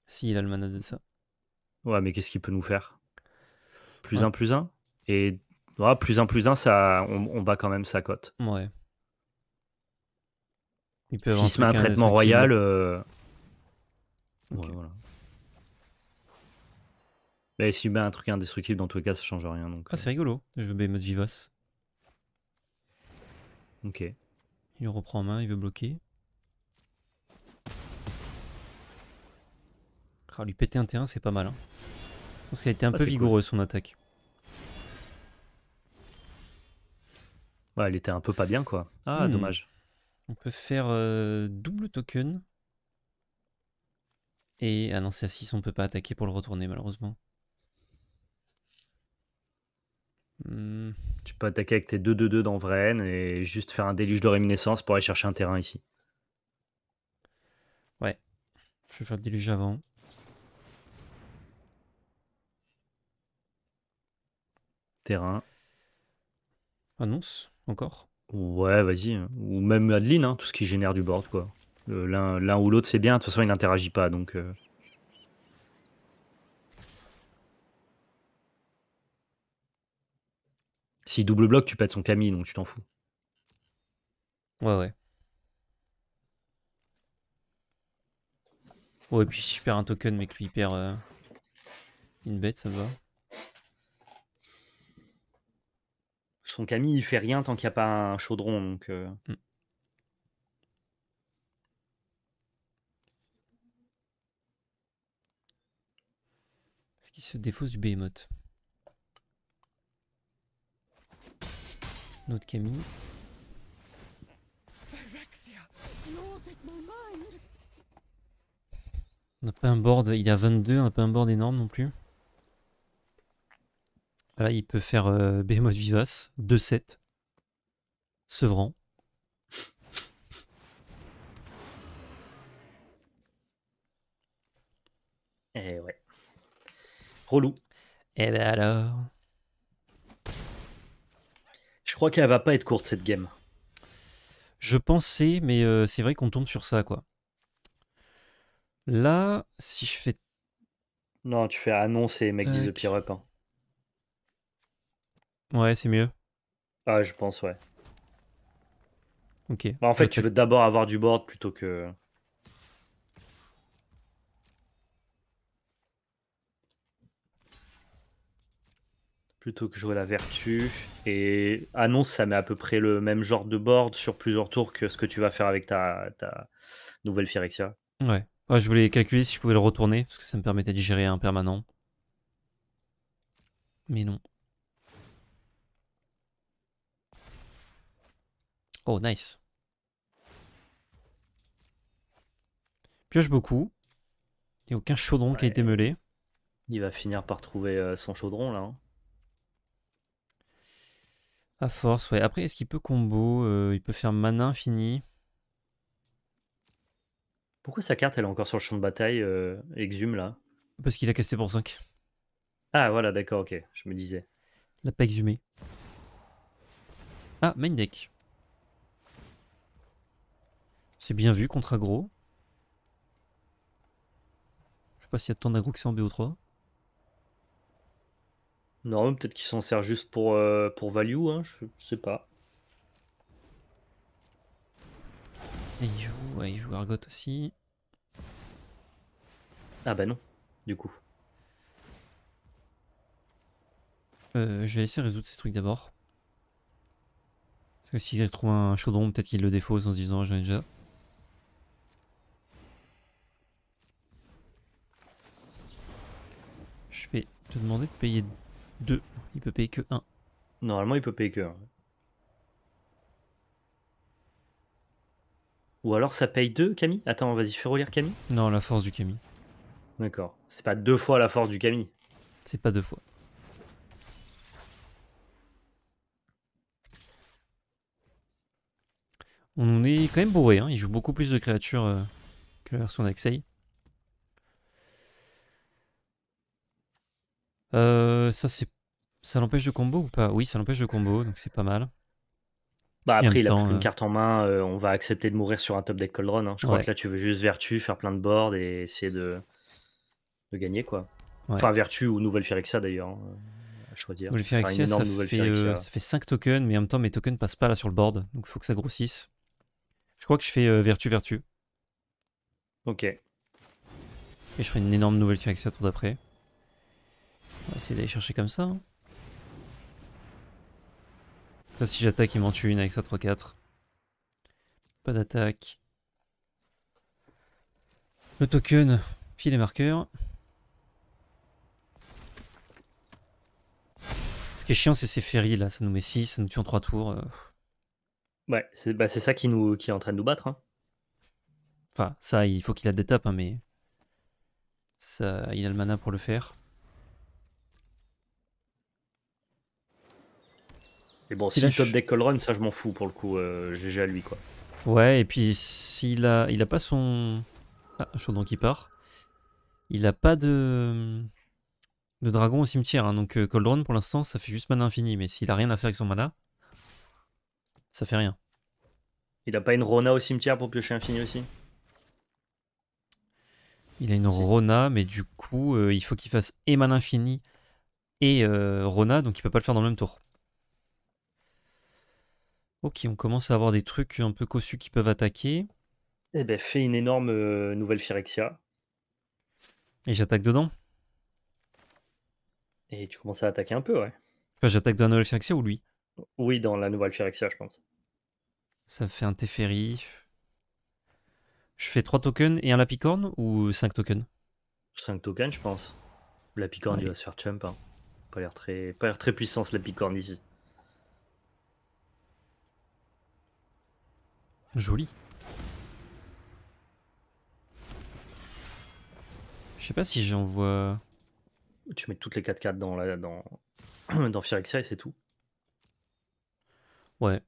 Si, il a le mana de ça. Ouais, mais qu'est-ce qu'il peut nous faire plus 1, plus 1. Et plus 1, plus 1, ça, on, bat quand même sa cote. Ouais. Il peut se met un traitement royal. Euh... Ouais, voilà. Mais s'il met un truc indestructible, dans tous les cas, ça change rien. Donc, ah, c'est euh. rigolo. Je vais mettre vivace. Ok. Il reprend en main, il veut bloquer. Ah, lui péter un terrain, c'est pas mal. Hein pense qu'elle était un ah, peu vigoureuse son attaque. Ouais, elle était un peu pas bien quoi. Ah, hmm. dommage. On peut faire euh, double token. Et ah non, c'est à 6, on peut pas attaquer pour le retourner malheureusement. Hmm. Tu peux attaquer avec tes 2-2-2 dans Vraine et juste faire un déluge de réminiscence pour aller chercher un terrain ici. Ouais, je vais faire le déluge avant. terrain. Annonce encore Ouais, vas-y. Hein. Ou même Adeline, hein, tout ce qui génère du board, quoi. Euh, l'un ou l'autre, c'est bien. De toute façon, il n'interagit pas, donc. Euh. Si double bloc, tu pètes son Camille, donc tu t'en fous. Ouais, ouais. Ouais, et puis si je perds un token, mais que lui il perd euh, une bête, ça va. son Camille, il fait rien tant qu'il n'y a pas un chaudron. Donc, euh. mm. ce qu'il se défausse du Behemoth Notre Camille. On n'a pas un board, il a 22, on n'a pas un board énorme non plus. Là, il peut faire B mode Vivace, 2-7, Sevran. Eh ouais. Relou. Eh ben alors. Je crois qu'elle va pas être courte cette game. Je pensais, mais euh, c'est vrai qu'on tombe sur ça quoi. Là, si je fais. Non, tu fais annoncer, mec, dit hein. pire Ouais, c'est mieux. Ah, je pense, ouais. Ok. Bah, en fait, tu veux d'abord avoir du board plutôt que. Plutôt que jouer la vertu. Et annonce, ça met à peu près le même genre de board sur plusieurs tours que ce que tu vas faire avec ta, ta nouvelle Phyrexia. Ouais. ouais. Je voulais calculer si je pouvais le retourner, parce que ça me permettait de gérer un permanent. Mais non. Oh, nice. Pioche beaucoup. Il a aucun chaudron qui a été meulé. Il va finir par trouver euh, son chaudron là. Hein. À force, ouais. Après, est-ce qu'il peut combo euh, Il peut faire mana infini. Pourquoi sa carte elle est encore sur le champ de bataille euh, Exhume là Parce qu'il a cassé pour 5. Ah voilà, d'accord, ok, je me disais. Il l'a pas exhumé. Ah, main deck. C'est bien vu contre aggro. Je sais pas s'il y a tant d'aggro que c'est en BO3. Non, peut-être qu'il s'en sert juste pour, euh, pour value, hein, je sais pas. Et il joue, il joue Argot aussi. Ah bah non, du coup. Euh, je vais essayer de résoudre ces trucs d'abord. Parce que s'il trouve un chaudron, peut-être qu'il le défausse en se disant j'en ai déjà. je vais te demander de payer 2. Il peut payer que 1. Normalement, il peut payer que 1. Ou alors ça paye 2, Camille Attends, vas-y, fais relire Camille. Non, la force du Camille. D'accord. C'est pas deux fois la force du Camille. C'est pas deux fois. On est quand même bourré, hein. il joue beaucoup plus de créatures euh, que la version d'Axei. Euh, ça, c'est... Ça l'empêche de combo ou pas Oui, ça l'empêche de combo, donc c'est pas mal. Bah après, il a plus qu'une carte en main, euh, on va accepter de mourir sur un top deck Coldrun. Hein. Je crois que là, tu veux juste Vertu, faire plein de boards et essayer de, de gagner, quoi. Enfin, Vertu ou Nouvelle Phyrexia, d'ailleurs, hein, à choisir. Nouvelle Phyrexia, euh, ça, fait, fait 5 tokens, mais en même temps, mes tokens passent pas là sur le board, donc il faut que ça grossisse. Je crois que je fais Vertu, Vertu. Ok. Et je ferai une énorme Nouvelle Phyrexia tout d'après. On va essayer d'aller chercher comme ça. Hein. Ça, si j'attaque, il m'en tue une avec sa 3-4. Pas d'attaque. Le token, puis les marqueurs. Ce qui est chiant, c'est ces ferries là. Ça nous met 6, ça nous tue en 3 tours. Euh. Ouais, c'est bah, ça qui, est en train de nous battre. Hein. Enfin, ça, il faut qu'il a des tapes, hein, mais. il a le mana pour le faire. Et bon, s'il si top deck ça je m'en fous pour le coup, GG euh, à lui quoi. Ouais, et puis s'il a, il a pas son. Ah, chaudron qui part. Il a pas de. de dragon au cimetière, hein, donc euh, pour l'instant ça fait juste mana infini, mais s'il a rien à faire avec son mana, ça fait rien. Il a pas une Rona au cimetière pour piocher infini aussi il a une Rona, mais du coup, euh, il faut qu'il fasse et Mana Infini et euh, Rona, donc il peut pas le faire dans le même tour. Ok, on commence à avoir des trucs un peu cossus qui peuvent attaquer. Eh ben, fais une énorme euh, nouvelle Phyrexia. Et j'attaque dedans Et tu commences à attaquer un peu, ouais. Enfin, j'attaque dans la nouvelle Phyrexia ou lui Oui, dans la nouvelle Phyrexia, je pense. Ça fait un Teferi. Je fais 3 tokens et un Lapicorne ou 5 tokens 5 tokens, je pense. Lapicorne, il va se faire chump. Hein. Pas l'air très... très puissant, ce Lapicorne ici. Joli. Je sais pas si j'envoie. Tu mets toutes les 4 cartes dans, la, dans, dans et c'est tout. Ouais.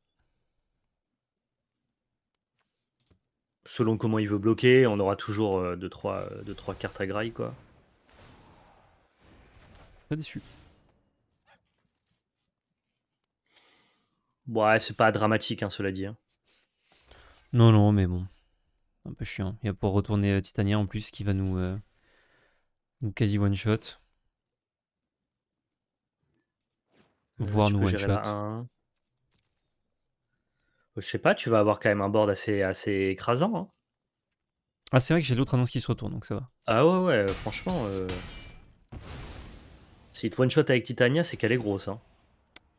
Selon comment il veut bloquer, on aura toujours 2-3 euh, euh, trois, cartes à graille, quoi. Pas déçu. Ouais, c'est pas dramatique, hein, cela dit. Hein. Non, non, mais bon. Un peu chiant. Il a pour retourner euh, Titania en plus qui va nous, euh, quasi one-shot. Euh, Voir nous one-shot. Je sais pas, tu vas avoir quand même un board assez, assez écrasant. Hein. Ah, c'est vrai que j'ai l'autre annonce qui se retourne, donc ça va. Ah ouais, ouais, franchement. Si one-shot avec Titania, c'est qu'elle est grosse. Hein.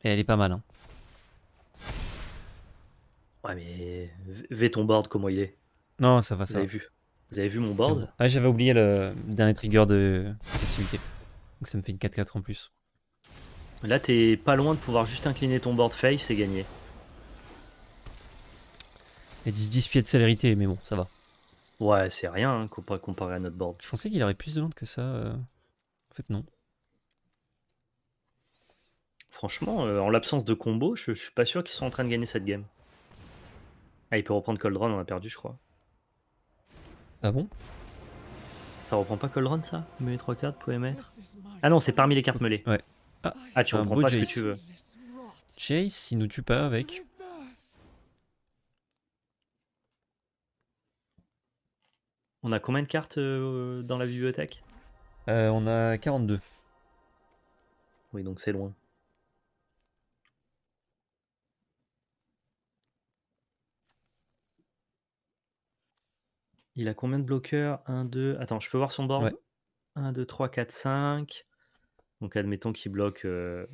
Et elle est pas mal. Hein. Ouais, mais V ton board, comment il est Non, ça va, ça Vous avez vu Vous avez vu mon board Ah, j'avais oublié le dernier trigger de Donc ça me fait une 4-4 en plus. Là, t'es pas loin de pouvoir juste incliner ton board face et gagner. Et 10-10 pieds de célérité, mais bon, ça va. Ouais, c'est rien hein, comparé à notre board. Je pensais qu'il aurait plus de monde que ça. Euh. En fait, non. Franchement, euh, en l'absence de combo, je, je suis pas sûr qu'ils sont en train de gagner cette game. Ah, il peut reprendre Coldron, on a perdu, je crois. Ah bon Ça reprend pas Coldron, ça les trois cartes, vous pouvez mettre. Ah non, c'est parmi les cartes mêlées. Ouais. Ah, ah tu reprends pas ce que tu veux. Chase il nous tue pas avec. On a combien de cartes euh, dans la bibliothèque euh, On a 42. Oui, donc c'est loin. Il a combien de bloqueurs 1, 2. Attends, je peux voir son board 1, 2, 3, 4, 5. Donc admettons qu'il bloque euh,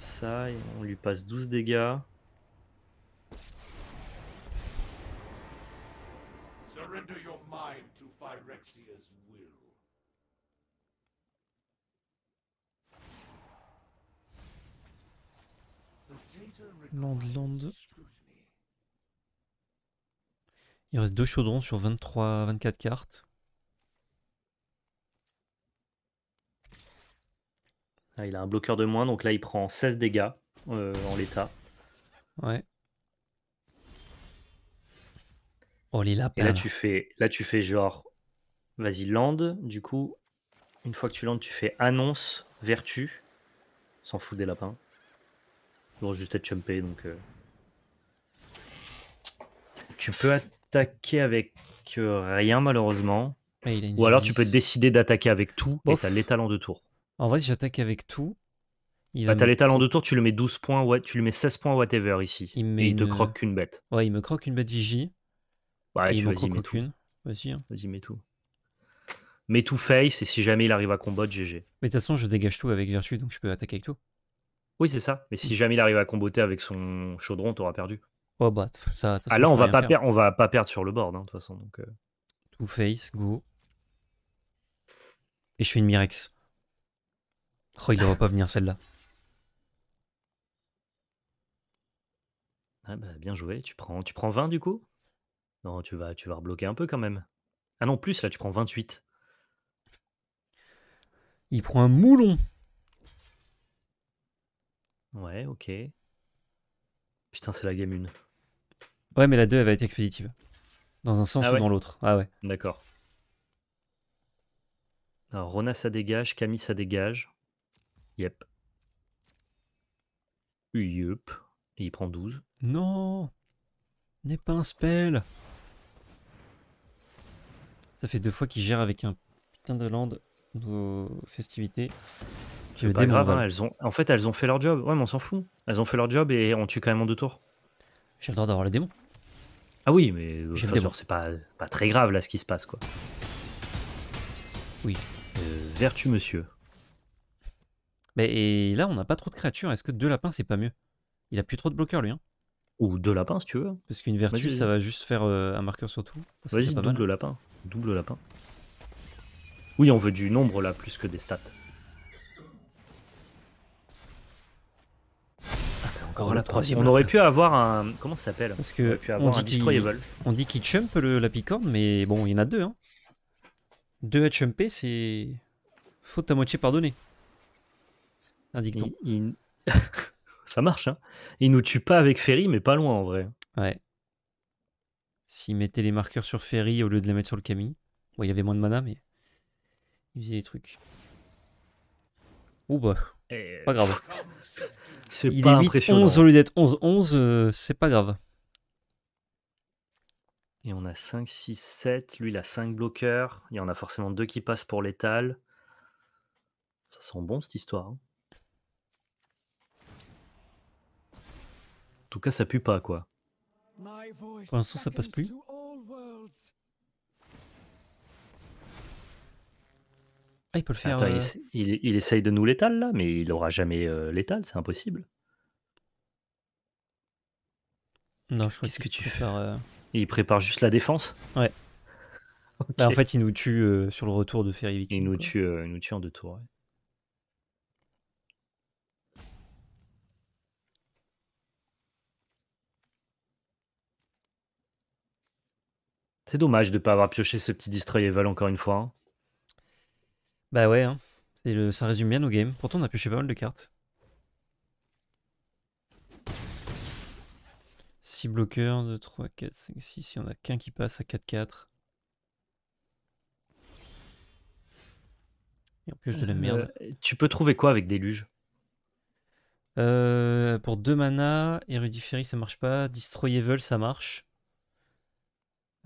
ça, et on lui passe 12 dégâts. Land, land. Il reste deux chaudrons sur 23, 24 cartes. Ah, il a un bloqueur de moins, donc là il prend 16 dégâts euh, en l'état. Ouais. Oh les lapins. Et là tu fais, là tu fais genre, vas-y land. Du coup, une fois que tu landes, tu fais annonce vertu. S'en fout des lapins. Ils vont juste être chumpés donc. Euh. Tu peux attaquer avec euh, rien, malheureusement. Ou alors tu peux décider d'attaquer avec tout et t'as les talents de tour. En vrai, si j'attaque avec tout. bah, t'as les talents de tour, tu le mets 12 points, ouais, tu le mets 16 points, whatever ici. Il et il te croque qu'une bête. Ouais, il me croque une bête Vigie. Ouais, il me croque aucune. Hein. Vas-y, mets tout. Mets tout face et si jamais il arrive à combattre GG. Mais de toute façon, je dégage tout avec vertu, donc je peux attaquer avec tout. Oui, c'est ça. Mais si mm. jamais il arrive à comboter avec son chaudron, t'auras perdu. Oh, bah, ah là, on va, pas on va pas perdre sur le board, hein, de toute façon. Donc, euh. Face, go. Et je fais une Mirex. Oh, il ne pas venir celle-là. Ah bah, bien joué. Tu prends, tu prends 20 du coup Non, tu vas, tu vas rebloquer un peu quand même. Ah non, plus là, tu prends 28. Il prend un moulon. Ouais, ok. Putain, c'est la game 1 Ouais, mais la 2, elle va être expéditive. Dans un sens ah ou dans l'autre. Ah ouais. D'accord. Alors, Rona, ça dégage. Camille, ça dégage. Yep. Yep. Et il prend 12. Non N'est pas un spell Ça fait deux fois qu'il gère avec un putain de land De festivités. Hein, elles ont... en fait elles ont fait leur job. Ouais, mais on s'en fout. Elles ont fait leur job et on tue quand même en deux tours. J'ai le droit d'avoir les démons ah oui, mais euh, c'est pas, pas très grave là ce qui se passe quoi. Oui. Euh, vertu monsieur. Mais et là on n'a pas trop de créatures, est-ce que deux lapins c'est pas mieux Il a plus trop de bloqueurs lui hein Ou deux lapins si tu veux. Parce qu'une vertu ça va juste faire euh, un marqueur sur tout. Vas-y double lapin, double lapin. Oui on veut du nombre là plus que des stats. la troisième. On aurait pu avoir un. Comment ça s'appelle On, dit On dit qu'il chump le, lapicorne, mais bon, il y en a deux. Hein. Deux à chumper, c'est. Faute à moitié pardonnée. indique ça marche, hein. Il nous tue pas avec Ferry, mais pas loin en vrai. Ouais. S'il mettait les marqueurs sur Ferry au lieu de les mettre sur le Camille. Bon, il avait moins de mana, mais. Il faisait des trucs. Ouh bah. Euh, pas grave. il est 8, 11 au lieu d'être 11, 11, euh, c'est pas grave. Et on a 5, 6, 7. Lui, il a 5 bloqueurs. Il y en a forcément 2 qui passent pour l'étal. Ça sent bon cette histoire. Hein. En tout cas, ça pue pas quoi. Pour l'instant, ça passe plus. Ah, il peut le faire. il, essaye de nous l'étaler là, mais il aura jamais euh, l'étaler, c'est impossible. Non, je crois qu'est-ce que, tu fais euh, Il prépare juste la défense Ouais. Bah, en fait, il nous tue euh, sur le retour de Ferry Il nous, tue, nous tue en deux tours. C'est dommage de ne pas avoir pioché ce petit destroy Eval encore une fois. Hein. Bah ouais, hein. ça résume bien nos games. Pourtant, on a pioché pas mal de cartes. 6 bloqueurs, 2, 3, 4, 5, 6. Il n'y en a qu'un qui passe à 4, 4. Et on pioche de la euh, merde. tu peux trouver quoi avec Déluge euh, Pour 2 mana, érudiférie, ça marche pas. Destroy Evil, ça marche.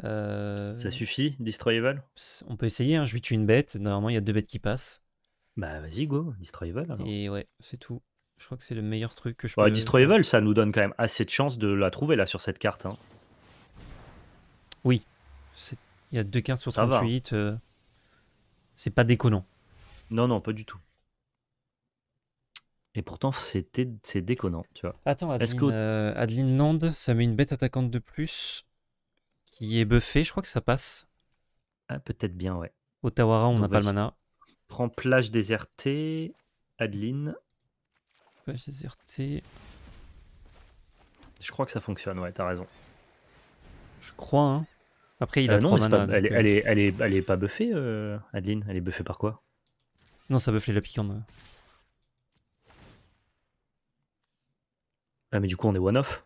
Ça euh, suffit, Destroyable On peut essayer, hein, je lui tue une bête, normalement il y a deux bêtes qui passent. Bah vas-y, go, Destroyable Et ouais, c'est tout. Je crois que c'est le meilleur truc que je ouais, Destroyable, ça nous donne quand même assez de chance de la trouver là sur cette carte. Hein. Oui, il y a deux cartes sur 38, hein. euh, c'est pas déconnant. Non, non, pas du tout. Et pourtant, c'est déconnant, tu vois. Attends, Adeline, euh, Adeline Land, ça met une bête attaquante de plus qui est buffé. Je crois que ça passe. Ah, Peut-être bien, ouais. Otawara, on n'a pas le mana. Prends plage désertée, Adeline. Plage désertée. Je crois que ça fonctionne, ouais, t'as raison. Je crois, hein. Après, il a euh, non, 3 mana, elle, euh, elle, est, pas buffée, euh, Adeline Elle est buffée par quoi Non, ça buffe les piquante. Ah, mais du coup, on est one-off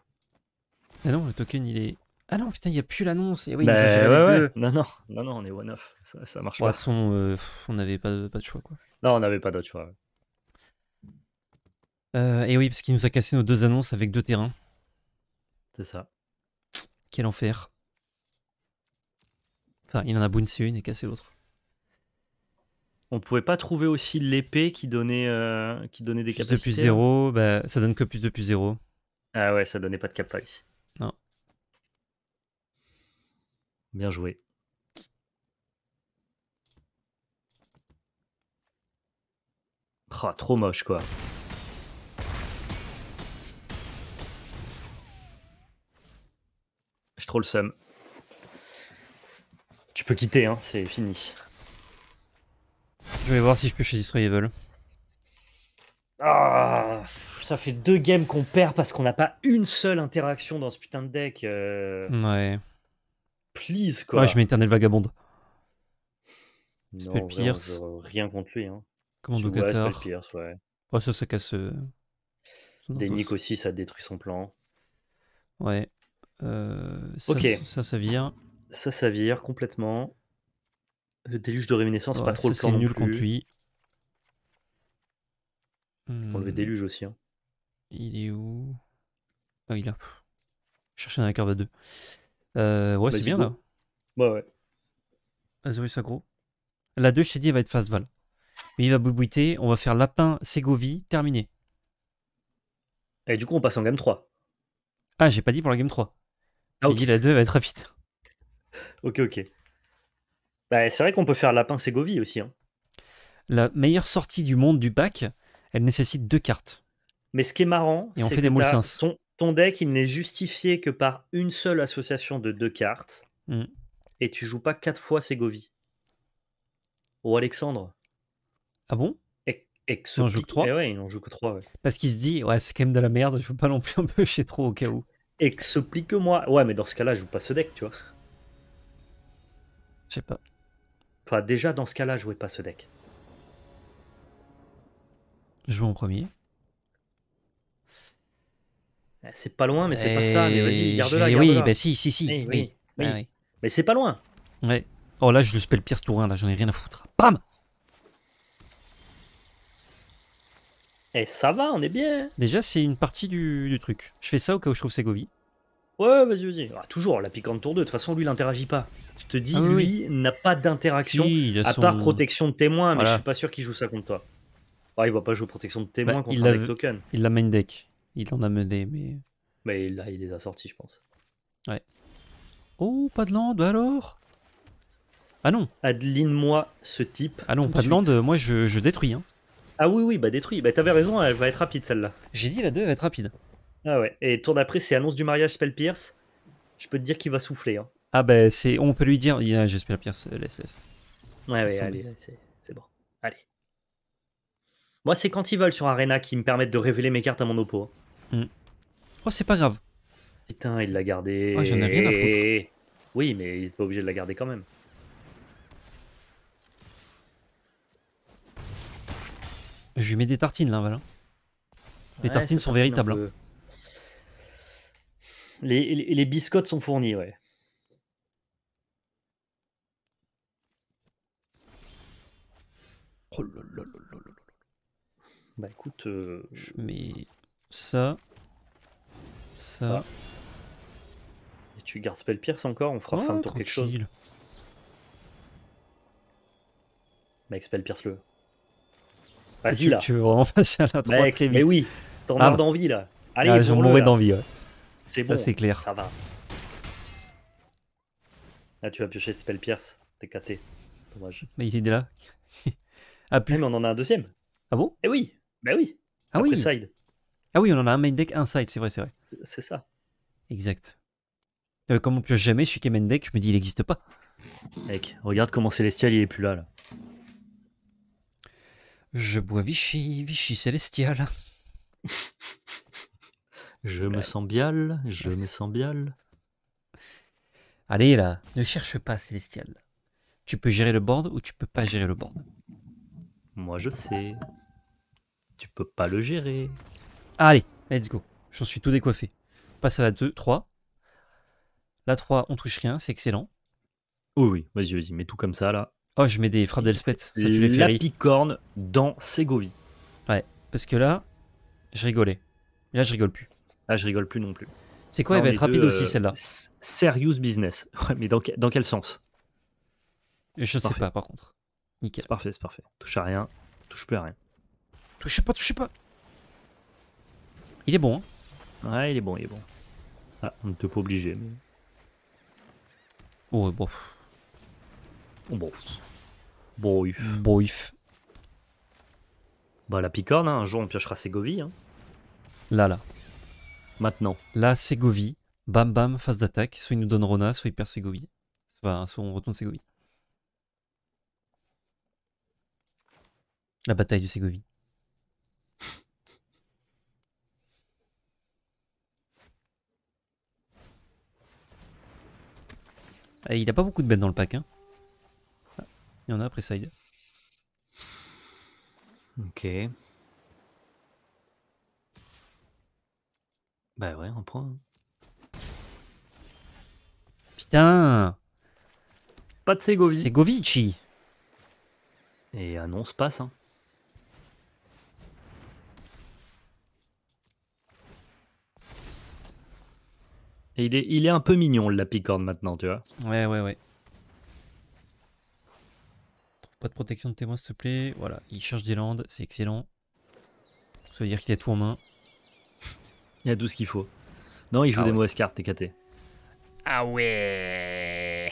Ah non, le token, il est ah non, putain, il n'y a plus l'annonce. Et oui, bah, deux. Non, non, non, on est one-off. Ça, marche pas. De toute euh, on n'avait pas, pas de choix. Quoi. Non, on n'avait pas d'autre choix. Euh, et oui, parce qu'il nous a cassé nos deux annonces avec deux terrains. C'est ça. Quel enfer. Enfin, il en a bouncé une et cassé l'autre. On pouvait pas trouver aussi l'épée qui donnait, euh, qui donnait des capacités. Plus de plus hein zéro, bah, ça donne que plus de plus zéro. Ah ouais, ça donnait pas de cap Bien joué. Ah, trop moche, quoi. Je trop le seum. Tu peux quitter, hein, c'est fini. Je vais voir si je peux chez Destroyable. Ah, ça fait deux games qu'on perd parce qu'on n'a pas une seule interaction dans ce putain de deck. Euh. Ouais please, quoi. Ouais, je mets Éternel Vagabond. pire. Rien contre lui. Hein. Comment Qatar. ouais. Oh, ça, ça casse. Euh... aussi, ça détruit son plan. Ouais. Euh, ok. Ça, ça, vire. Ça, ça vire complètement. Le euh, déluge de réminiscence, pas trop le plan. C'est nul contre lui. on le hmm. déluge aussi. Hein. Il est où Ah, il a. Chercher dans la carte à 2. Euh, ouais, bah, c'est bien là. Ouais, ouais. Azurus ah, agro La 2, je t'ai dit, elle va être face Val. Mais il va boubouiter. On va faire Lapin, Ségovie, terminé. Et du coup, on passe en game 3. Ah, j'ai pas dit pour la game 3. Ah, j'ai dit la 2 elle va être rapide. ok, ok. Bah, c'est vrai qu'on peut faire Lapin, Ségovie aussi. Hein. La meilleure sortie du monde du pack, elle nécessite deux cartes. Mais ce qui est marrant, et on fait des moules ton deck, il n'est justifié que par une seule association de deux cartes. Mm. Et tu joues pas quatre fois Ségovie. Ou oh, Alexandre. Ah bon et, que joue que trois. Eh Parce qu'il se dit, ouais, c'est quand même de la merde, je veux pas non plus un peu chez trop au cas où. Et moi. Ouais, mais dans ce cas-là, je joue pas ce deck, tu vois. Je sais pas. Enfin, déjà, dans ce cas-là, je jouais pas ce deck. je Joue en premier. Eh, c'est pas loin, mais c'est pas ça. Mais vas-y, eh, garde-la. Garde oui, bah si, si, si. Mais c'est pas loin. Ouais. Oh là, je le spell pierce tour 1, là, j'en ai rien à foutre. Bam Eh, ça va, on est bien. Hein. Déjà, c'est une partie du, truc. Je fais ça au cas où je trouve Segovie. Ouais, vas-y, vas-y. Ah, toujours, la piquante tour 2. De toute façon, lui, il n'interagit pas. Je te dis, ah lui, n'a pas d'interaction. à part protection de témoin, mais je suis pas sûr qu'il joue ça contre toi. Ah, il va pas jouer protection de bah, témoin contre un token. Il la main deck. Il en a mené, mais. Mais bah, là, il les a sortis, je pense. Ouais. Oh, pas de lande, alors Ah non Adeline-moi ce type. Ah non, pas de, moi je, détruis. Hein. Ah oui, oui, bah détruis. Bah t'avais raison, elle va être rapide celle-là. J'ai dit la 2 va être rapide. Ah ouais, et tour d'après, c'est annonce du mariage Pierce. Je peux te dire qu'il va souffler. Hein. Ah bah, c'est... on peut lui dire. J'espère Pierce, Pierce, euh, laisse, laisse. Ouais, ouais, allez, c'est bon. Allez. Moi, c'est quand ils veulent sur Arena qui me permettent de révéler mes cartes à mon oppo. Hein. Hmm. Oh, c'est pas grave. Putain, il l'a gardé. Ah j'en ai rien à foutre. Oui, mais il est pas obligé de la garder quand même. Je lui mets des tartines là, voilà. Les tartines sont véritables. Hein. Les, les, biscottes sont fournies, ouais. Oh bah écoute. Euh... Je mets ça, ça. Et tu gardes spell pierce encore, on fera un fin tour quelque chose. Mec, pierce le Vas-y là. Tu veux vraiment passer à la 3 vite. Mais oui, t'en as ah, d'envie là. Allez, ah, j'en mourrais d'envie, ouais. C'est bon. c'est clair. Ça va. Là, tu vas piocher spell pierce T'es caté. Dommage. Mais il est là. ah, eh, mais on en a un deuxième. Ah bon Eh oui bah oui. Ah oui. Ah oui, on en a un main deck, un side, c'est vrai, c'est vrai. C'est ça. Exact. Comment euh, comme on pioche jamais, celui qui est main deck, je me dis, il n'existe pas. Mec, regarde comment Célestial, il est plus là, là. Je bois Vichy, Vichy Célestial. je me sens bial, je me sens bial. Allez là, ne cherche pas Célestial. Tu peux gérer le board ou tu peux pas gérer le board. Moi je sais tu peux pas le gérer. Allez, let's go. J'en suis tout décoiffé. passe à la 2, 3. La 3, on touche rien, c'est excellent. Oui, oui, vas-y, vas-y, mets tout comme ça là. Oh, je mets des frappes d'Elspeth. Ça, tu les fais La picorne dans Ségovie. Ouais, parce que là, je rigolais. Là, je rigole plus. Là, je rigole plus non plus. C'est quoi Elle va être rapide aussi, euh, celle-là. Serious business. Ouais, mais dans, quel sens Je sais pas, par contre. Nickel. C'est parfait, c'est parfait. Touche à rien, touche plus à rien. Touchez pas, touchez pas. Il est bon. Hein ouais, il est bon, il est bon. Ah, on ne peut pas obliger. Mais... Oh, bon. Bon. Boif. Boif. Bah, la picorne, hein, un jour on piochera Ségovie. Hein. Là, là. Maintenant. Là, Ségovie. Bam, bam, phase d'attaque. Soit il nous donne Rona, soit il perd Ségovie. soit on retourne Ségovie. La bataille de Ségovie. Eh, il a pas beaucoup de bêtes dans le pack. Hein. il y en a après side. Ok. Bah ouais, on prend. Hein. Putain Pas de Segovi. Segovici. Et annonce passe. ça. Hein. Et il est, il est un peu mignon, le Lapicorne, maintenant, tu vois. Ouais, ouais, ouais. pas de protection de témoin, s'il te plaît. Voilà, il cherche des landes, c'est excellent. Ça veut dire qu'il a tout en main. Il a tout ce qu'il faut. Non, il joue ah des mauvaises cartes, TKT. Ah ouais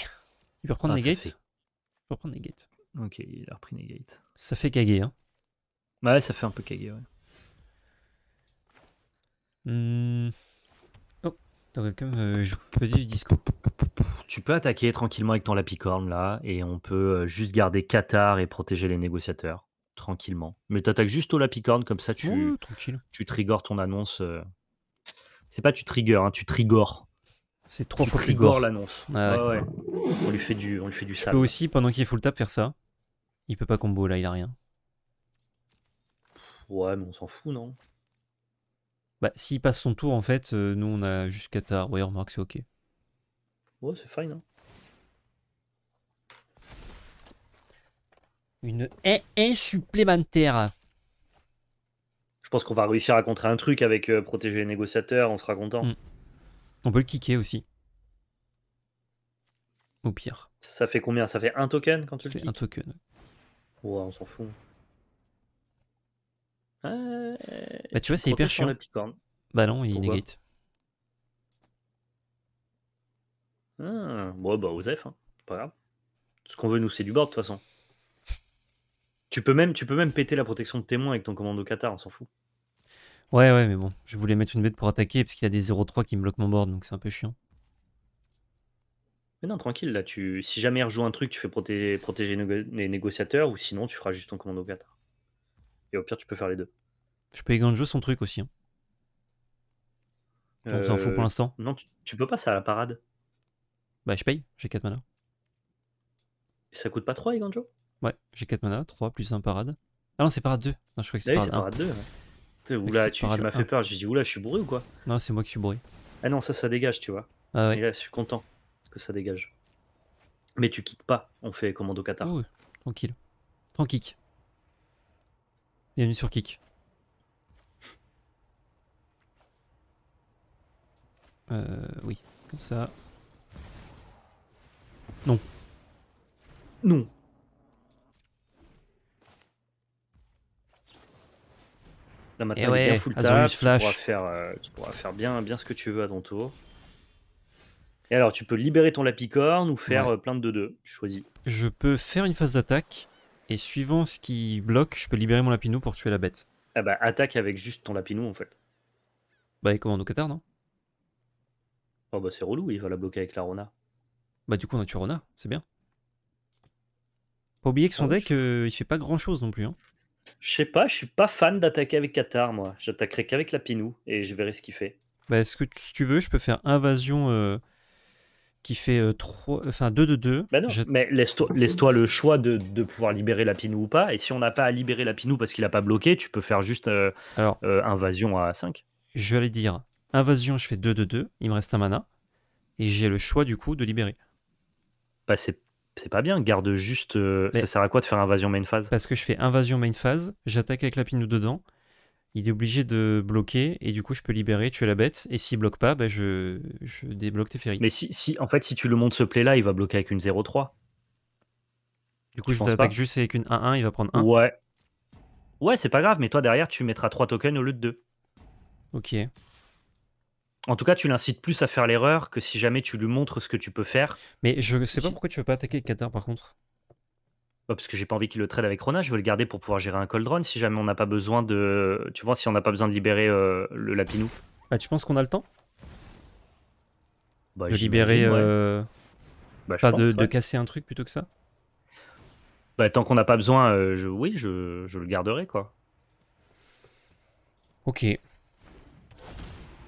Il peut reprendre ah, Negate Il peut reprendre Negate. Ok, il a repris Negate. Ça fait caguer, hein bah Ouais, ça fait un peu caguer, ouais. Hmm. Tu peux attaquer tranquillement avec ton lapicorne là et on peut euh, juste garder Qatar et protéger les négociateurs tranquillement. Mais tu attaques juste au lapicorne comme ça tu tu trigores ton annonce. Euh. C'est pas tu trigger, hein, tu trigores. C'est trop fois trigores l'annonce. On lui fait du on lui fait du Tu peux aussi pendant qu'il est full tap faire ça. Il peut pas combo là, il a rien. Ouais, mais on s'en fout non bah, s'il passe son tour, en fait, euh, nous, on a jusqu'à ta Royal remarque, c'est OK. Ouais, c'est fine. Hein. Une haie supplémentaire. Je pense qu'on va réussir à contrer un truc avec euh, protéger les négociateurs, on sera content. Mm. On peut le kicker aussi. Au pire. Ça fait combien Ça fait un token quand tu le Un token. Ouais, on s'en fout. Euh, bah, tu vois, c'est hyper chiant. Bah non, il négate. Ah, bon, bah, Osef, hein. pas grave. Ce qu'on veut, nous, c'est du board, de toute façon. Tu peux, même, tu peux même péter la protection de témoin avec ton commando Qatar, on s'en fout. Ouais, ouais, mais bon, je voulais mettre une bête pour attaquer parce qu'il y a des 0-3 qui me bloquent mon board, donc c'est un peu chiant. Mais non, tranquille, là, tu... si jamais il rejoue un truc, tu fais protéger les négociateurs, ou sinon tu feras juste ton commando Qatar. Et au pire, tu peux faire les deux. Je peux payer son truc aussi. Hein. On s'en fout pour euh, l'instant. Non, tu, peux pas ça à la parade. Bah, je paye, j'ai 4 mana. ça coûte pas 3, Eganjo Ouais, j'ai 4 mana, 3 plus 1 parade. Ah non, c'est parade 2. Non, je crois que c'est bah parade, 2. Oula, tu, m'as fait peur, j'ai dit oula, je suis bourré ou quoi Non, c'est moi qui suis bourré. Ah non, ça, ça dégage, tu vois. Ah je suis content que ça dégage. Mais tu kick pas, on fait commando kata. Ah oh, tranquille. Tranquille. Bienvenue sur kick. Euh, oui, comme ça. Non. Non. Là maintenant, eh ouais, bien full tap, tu, pourras faire, euh, tu pourras faire bien, bien ce que tu veux à ton tour. Et alors, tu peux libérer ton Lapicorne ou faire euh, plein de 2-2. Tu choisis. Je peux faire une phase d'attaque et suivant ce qui bloque, je peux libérer mon lapinou pour tuer la bête. Ah bah attaque avec juste ton lapinou en fait. Bah il commande au Qatar non Oh bah c'est relou, il va la bloquer avec la Rona. Bah du coup on a tué Rona, c'est bien. Pas oublier que son oh, deck euh, il fait pas grand chose non plus. Hein. Je sais pas, je suis pas fan d'attaquer avec Qatar moi. J'attaquerai qu'avec lapinou et je verrai ce qu'il fait. Bah est-ce que si tu veux je peux faire invasion... Euh, qui fait euh, enfin 2 de 2. Bah mais laisse-toi le choix de, pouvoir libérer la Pinou ou pas. Et si on n'a pas à libérer la Pinou parce qu'il n'a pas bloqué, tu peux faire juste euh, Alors, euh, invasion à 5. Je vais aller dire invasion, je fais 2 de 2, il me reste un mana. Et j'ai le choix du coup de libérer. Bah, c'est pas bien, garde juste. ça sert à quoi de faire invasion main phase Parce que je fais invasion main phase, j'attaque avec la pinou dedans, il est obligé de bloquer et du coup je peux libérer, tuer la bête et s'il bloque pas, bah, je, débloque tes ferries. Mais si, si, en fait, si tu le montres ce play là, il va bloquer avec une 0-3. Du coup, je, je t'attaque juste avec une 1-1, il va prendre 1. Ouais. Ouais, c'est pas grave, mais toi derrière, tu mettras 3 tokens au lieu de 2. Ok. En tout cas, tu l'incites plus à faire l'erreur que si jamais tu lui montres ce que tu peux faire. Mais je sais pas pourquoi tu veux pas attaquer le par contre. Bah, parce que j'ai pas envie qu'il le trade avec Rona, je veux le garder pour pouvoir gérer un cold run si jamais on n'a pas besoin de. Tu vois, si on n'a pas besoin de libérer euh, le Lapinou. Bah, tu penses qu'on a le temps bah, De libérer. Euh, bah pas de, casser un truc plutôt que ça Bah, tant qu'on n'a pas besoin, euh, oui, je, je le garderai quoi. Ok.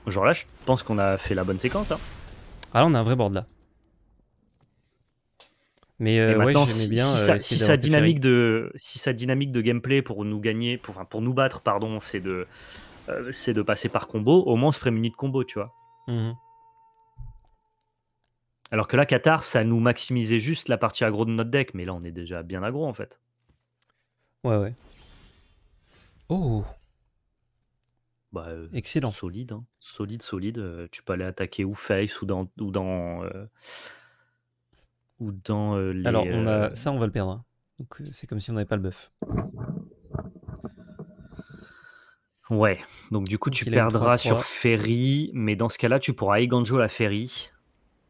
Genre là, je pense qu'on a fait la bonne séquence. Hein. Ah là, on a un vrai board là. Mais euh, si, euh, sa, dynamique de, si sa dynamique de gameplay pour nous gagner, pour, enfin, pour nous battre, pardon, c'est de, euh, de passer par combo, au moins on se ferait de combo, tu vois. Mmh. Alors que là, Qatar, ça nous maximisait juste la partie agro de notre deck, mais là on est déjà bien aggro en fait. Ouais, ouais. Oh! Bah, Excellent. Solide, hein. solide, solide. tu peux aller attaquer ou Face ou dans dans euh, Alors, on a... Euh, ça, on va le perdre. Hein. Donc, euh, c'est comme si on n'avait pas le buff. Ouais, donc du coup, tu perdras sur Ferry, mais dans ce cas-là, tu pourras Eganjo la Ferry.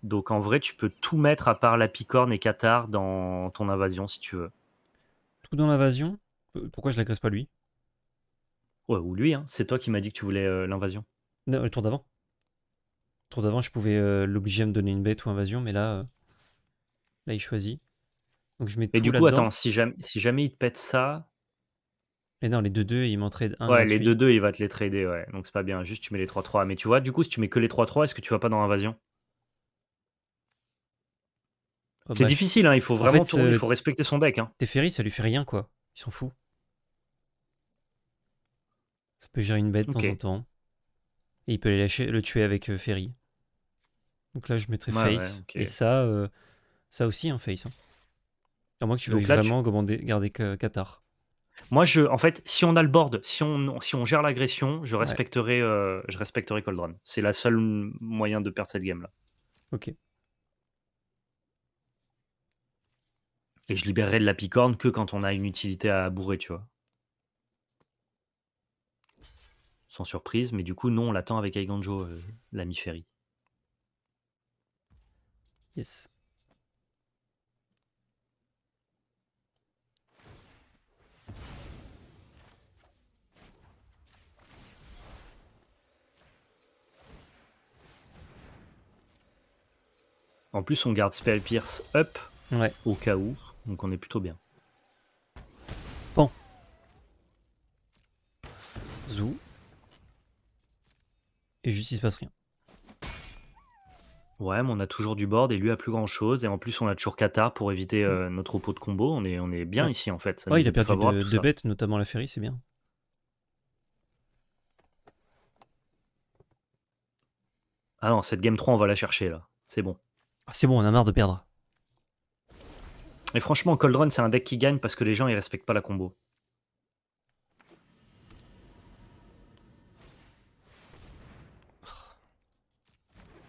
Donc en vrai, tu peux tout mettre à part la Picorne et Qatar dans ton invasion si tu veux. Tout dans l'invasion Pourquoi je l'agresse pas lui Ouais, ou lui, hein. c'est toi qui m'as dit que tu voulais l'invasion. Non, le tour d'avant. Le tour d'avant, je pouvais l'obliger à me donner une bête ou invasion, mais là, Là, il choisit. Donc je mets Et du coup, attends, si jamais, si jamais il te pète ça. Mais non, les 2-2, il m'entraide trade 1. Ouais, les 2-2, il va te les trader, ouais. Donc c'est pas bien. Juste, tu mets les 3-3. Mais tu vois, du coup, si tu mets que les 3-3, est-ce que tu vas pas dans l'invasion oh, C'est bah, difficile, hein, il faut vraiment tourner, il euh, faut respecter son deck. Hein. Ferry, ça lui fait rien, quoi. Il s'en fout. Ça peut gérer une bête de temps en temps. Et il peut lâcher, le tuer avec euh, Ferry. Donc là, je mettrais Face. Et ça, euh, ça aussi, un hein, face. Hein. À moins que tu veux vraiment garder Qatar. Moi, je, en fait, si on a le board, si on, si on gère l'agression, je respecterai, euh, je respecterai Coldron. C'est la seule moyen de perdre cette game là. Ok. Et je libérerai de la picorne que quand on a une utilité à bourrer, tu vois. Sans surprise, mais du coup, non, on l'attend avec Aiganjo, la euh, l'ami Ferry. Yes. En plus, on garde Spell Pierce up au cas où, donc on est plutôt bien. Bon. Zou. Et juste, il se passe rien. Ouais, mais on a toujours du board et lui a plus grand chose. Et en plus, on a toujours Qatar pour éviter euh, mm. notre repos de combo. On est, on est bien ici en fait. ouais, il a perdu deux de bêtes, notamment la ferry, c'est bien. Ah non, cette game 3, on va la chercher là. C'est bon. Ah, c'est bon, on a marre de perdre. Et franchement, Coldrun, c'est un deck qui gagne parce que les gens, ils respectent pas la combo.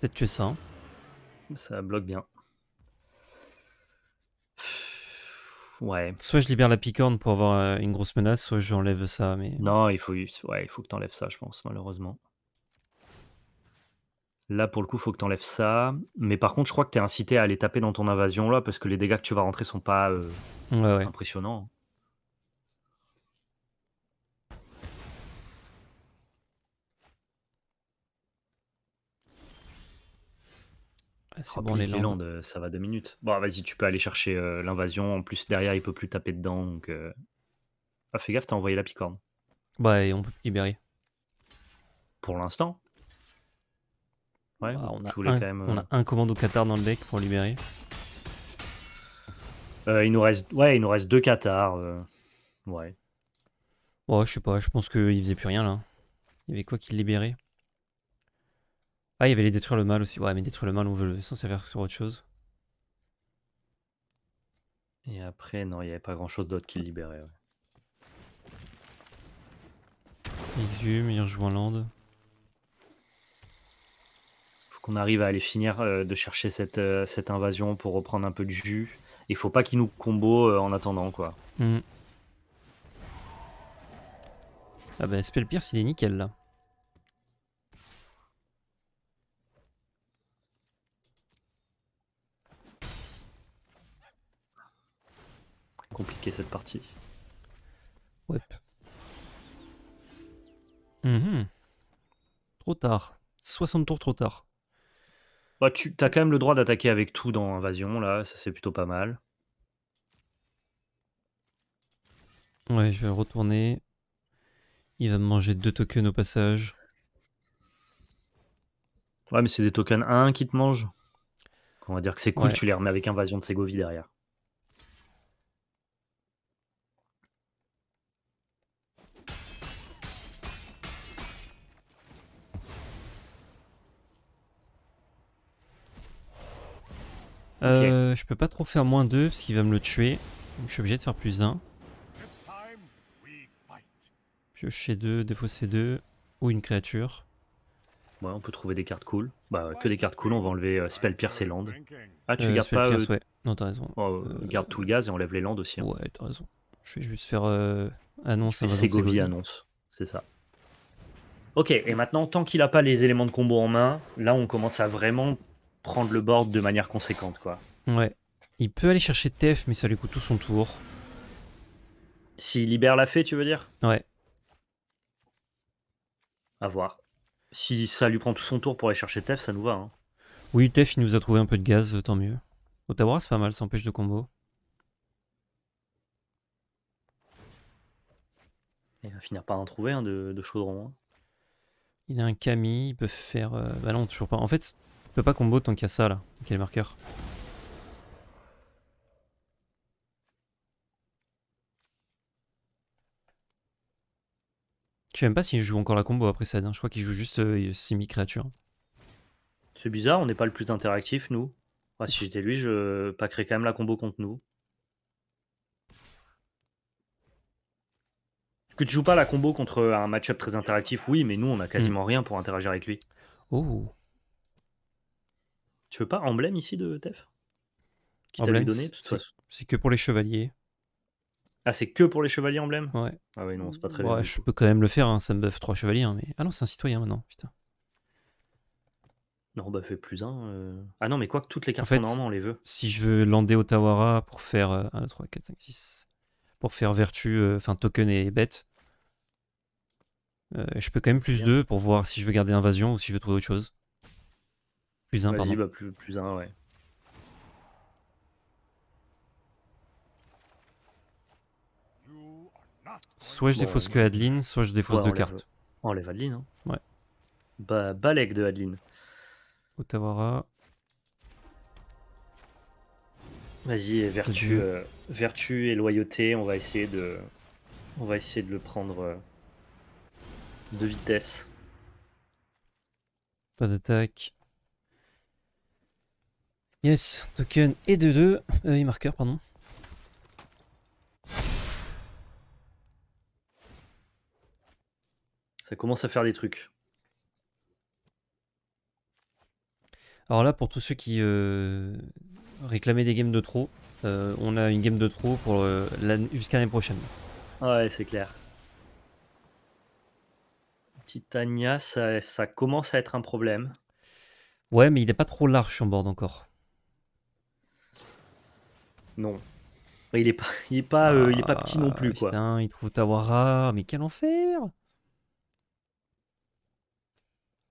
Peut-être tuer ça. Hein. Ça bloque bien. Ouais. Soit je libère la picorne pour avoir euh, une grosse menace, soit j'enlève ça. Mais... Non, il faut, ouais, il faut que t'enlèves ça, je pense, malheureusement. Là, pour le coup, faut que tu enlèves ça. Mais par contre, je crois que tu es incité à aller taper dans ton invasion là, parce que les dégâts que tu vas rentrer sont pas impressionnants. bon, les ça va deux minutes. Bon, vas-y, tu peux aller chercher euh, l'invasion. En plus, derrière, il peut plus taper dedans. Donc, euh. ah, fais gaffe, t'as envoyé la picorne. Bah, on peut libérer. Pour l'instant. Ouais, bah, on, a un, on a euh, un commando Qatar dans le deck pour libérer. Euh, il nous reste, ouais, il nous reste deux Qatar. Euh, ouais. Ouais, je sais pas. Je pense qu'il faisait plus rien là. Il y avait quoi le libérait Ah, il y avait les détruire le mal aussi. Ouais, mais détruire le mal, on veut le s'en faire sur autre chose. Et après, non, il n'y avait pas grand chose d'autre qui le libérait. Ouais. Exhume, il rejoint Land qu'on arrive à aller finir euh, de chercher cette, euh, cette, invasion pour reprendre un peu de jus. Il faut pas qu'il nous combo euh, en attendant, quoi. Mmh. Ah bah, pire il est nickel, là. compliqué cette partie. Ouais. Mhm. Trop tard. 60 tours trop tard. Bah, tu as quand même le droit d'attaquer avec tout dans Invasion, là, ça c'est plutôt pas mal. Ouais, je vais retourner. Il va me manger deux tokens au passage. Ouais, mais c'est des tokens 1 qui te mangent. On va dire que c'est cool, tu les remets avec Invasion de Ségovie derrière. Euh, je peux pas trop faire moins 2 parce qu'il va me le tuer. Donc je suis obligé de faire plus 1. deux 2, défausser 2 ou une créature. Ouais, on peut trouver des cartes cool. Bah, que des cartes cool, on va enlever euh, Spell Pierce et Land. Ah, tu euh, gardes Spell pas. Pierce, ouais. Non, t'as raison. Oh, garde tout le gaz et enlève les Landes aussi. Hein. Ouais, t'as raison. Je vais juste faire annonce. Ségovie annonce, c'est ça. Ok, et maintenant, tant qu'il a pas les éléments de combo en main, là on commence à vraiment prendre le board de manière conséquente, quoi. Ouais. Il peut aller chercher Tef mais ça lui coûte tout son tour. S'il libère la fée, tu veux dire Ouais. À voir. Si ça lui prend tout son tour pour aller chercher Tef, ça nous va. Hein. Oui, Tef, il nous a trouvé un peu de gaz, euh, tant mieux. Ottawa, c'est pas mal, ça empêche de combo. Il va finir par en trouver un de, chaudron. Hein. Il a un Camille, il peut faire. Euh, bah non, toujours pas. En fait, je peux pas combo tant qu'il y a ça là. quel marqueur. Je sais même pas s'il joue encore la combo après ça. Hein. Je crois qu'il joue juste euh, semi-créature. C'est bizarre, on n'est pas le plus interactif, nous. Ah, si j'étais lui, je packerais quand même la combo contre nous. Que tu joues pas la combo contre un match-up très interactif, oui, mais nous, on a quasiment hmm. rien pour interagir avec lui. Oh tu veux pas emblème ici de TEF emblème, donné C'est que pour les chevaliers. Ah, c'est que pour les chevaliers emblème Ouais. Ah oui, non, c'est pas très ouais, Je peux quand même le faire, hein, ça me buff 3 chevaliers. Hein, mais... Ah non, c'est un citoyen maintenant, putain. Non, bah fait plus un. Euh. Ah non, mais quoi que toutes les cartes, normalement, on les veut. Si je veux lander Otawara pour faire 1, 2, 3, 4, 5, 6. Pour faire vertu, euh, enfin token et bête. Euh, je peux quand même plus 2 pour voir si je veux garder invasion ou si je veux trouver autre chose. Plus un, pardon. Bah, plus, un, ouais. Soit je défausse que Adeline, soit je défausse deux cartes. Enlève Adeline. Hein. Ouais. Bah, Balek de Adeline. Otawara. Vas-y, vertu, euh, vertu et loyauté, on va essayer de, on va essayer de le prendre euh, de vitesse. Pas d'attaque. Yes, token et de 2, euh, et marqueur, pardon. Ça commence à faire des trucs. Alors là, pour tous ceux qui euh, réclamaient des games de trop, euh, on a une game de trop pour euh, jusqu'à l'année prochaine. Ouais, c'est clair. Titania, ça, ça commence à être un problème. Ouais, mais il n'est pas trop large en board encore non. Il est pas, il est pas, euh, il est pas petit non plus quoi. Ah, il trouve Otawara mais quel enfer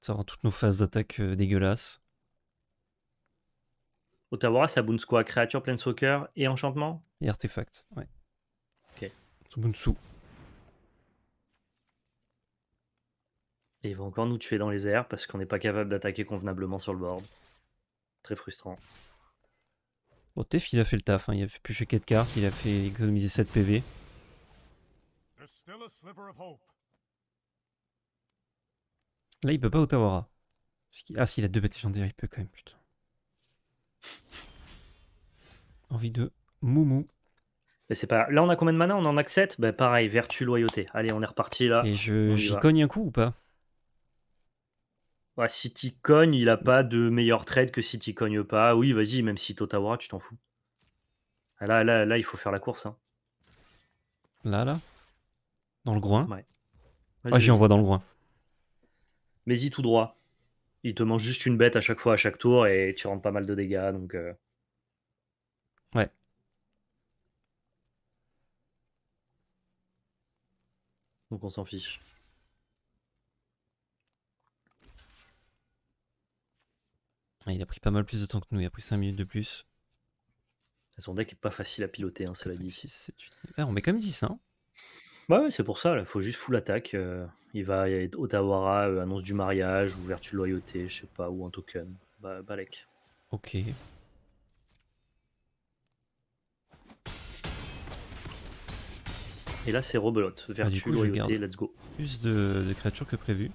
Ça rend toutes nos phases d'attaque euh, dégueulasses. Otawara, ça boons quoi Créature, Planeswalker et Enchantement Et artefacts, ouais. Ok. Ça Et il va encore nous tuer dans les airs parce qu'on n'est pas capable d'attaquer convenablement sur le board. Très frustrant. Bon, Tef, il a fait le taf. Hein. Il a fait piocher 4 cartes, il a fait économiser 7 PV. Là, il peut pas Otawara. Ah, s'il a deux bêtes légendaires, il peut quand même, putain. Envie de moumou. Mais c'est pas. Là, on a combien de mana On en a que bah, Pareil, vertu, loyauté. Allez, on est reparti là. Et j'y cogne un coup ou pas Ouais, si t'y cognes, il a mmh. pas de meilleur trade que si t'y cognes pas. Oui, vas-y, même si Totawara, tu t'en fous. Ah, là, là, là, il faut faire la course. Hein. Là, là Dans le groin Ouais. Ah, j'y envoie dans le groin. Mais y tout droit. Il te mange juste une bête à chaque fois, à chaque tour, et tu rentres pas mal de dégâts, donc... Euh. Ouais. Donc on s'en fiche. il a pris pas mal plus de temps que nous, il a pris 5 minutes de plus. Son deck est pas facile à piloter, hein, cela dit. Ah, on met quand même 10, hein Ouais, c'est pour ça, il faut juste full attaque. Euh, il va être Otawara, euh, annonce du mariage, ou vertu loyauté, je sais pas, ou un token. Bah, Balek. Ok. Et là, c'est rebelote. Ah, vertu, loyauté, let's go. Plus de créatures que prévu.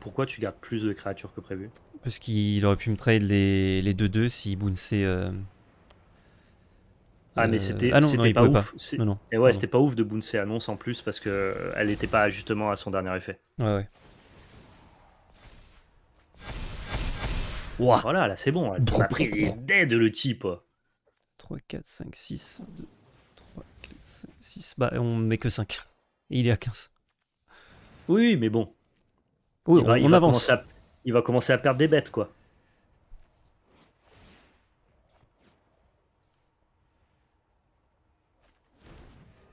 Pourquoi tu gardes plus de créatures que prévu Parce qu'il aurait pu me trade les 2-2 si Bounce euh, Ah mais euh, c'était ah pas ouf. Pas. Non, Et ouais, c'était pas ouf de Bounce annonce en plus parce que euh, elle n'était pas justement à son dernier effet. Ouais ouais. Voilà, là c'est bon, elle a pris les dead le type. 3 4 5 6 2 3 4 5 6 bah on met que 5. Et il est à 15. Oui, mais bon, oui, il va, on, avance. il va commencer à perdre des bêtes, quoi.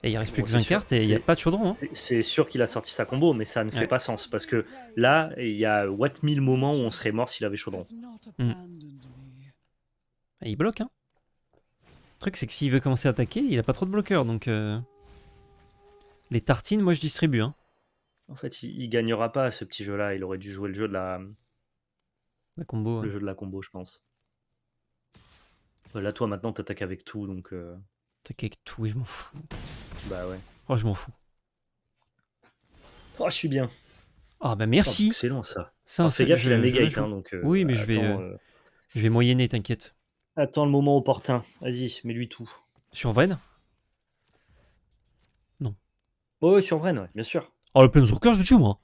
Et il reste plus que 20 cartes et il n'y a pas de chaudron. Hein. C'est sûr qu'il a sorti sa combo, mais ça ne fait pas sens. Parce que là, il y a what mille moments où on serait mort s'il avait chaudron. Hmm. il bloque. Hein. Le truc, c'est que s'il veut commencer à attaquer, il n'a pas trop de bloqueurs. Donc, euh, les tartines, moi, je distribue. Hein. En fait, il, gagnera pas ce petit jeu-là. Il aurait dû jouer le jeu de la, la combo. Le jeu de la combo, je pense. Bah, là, toi, maintenant, t'attaques avec tout, donc. Euh, t'attaques avec tout et je m'en fous. Bah ouais. Oh, je m'en fous. Oh, je suis bien. Ah bah merci. c'est oh, excellent ça. C'est un gaffe, il la négate, hein, donc. Euh, oui, mais je vais, euh, je vais moyenner, t'inquiète. Attends le moment opportun. Vas-y, mets-lui tout. Sur Vren Non. Oh, ouais, sur Vren, ouais, bien sûr. Oh, le plein de je le tue, moi.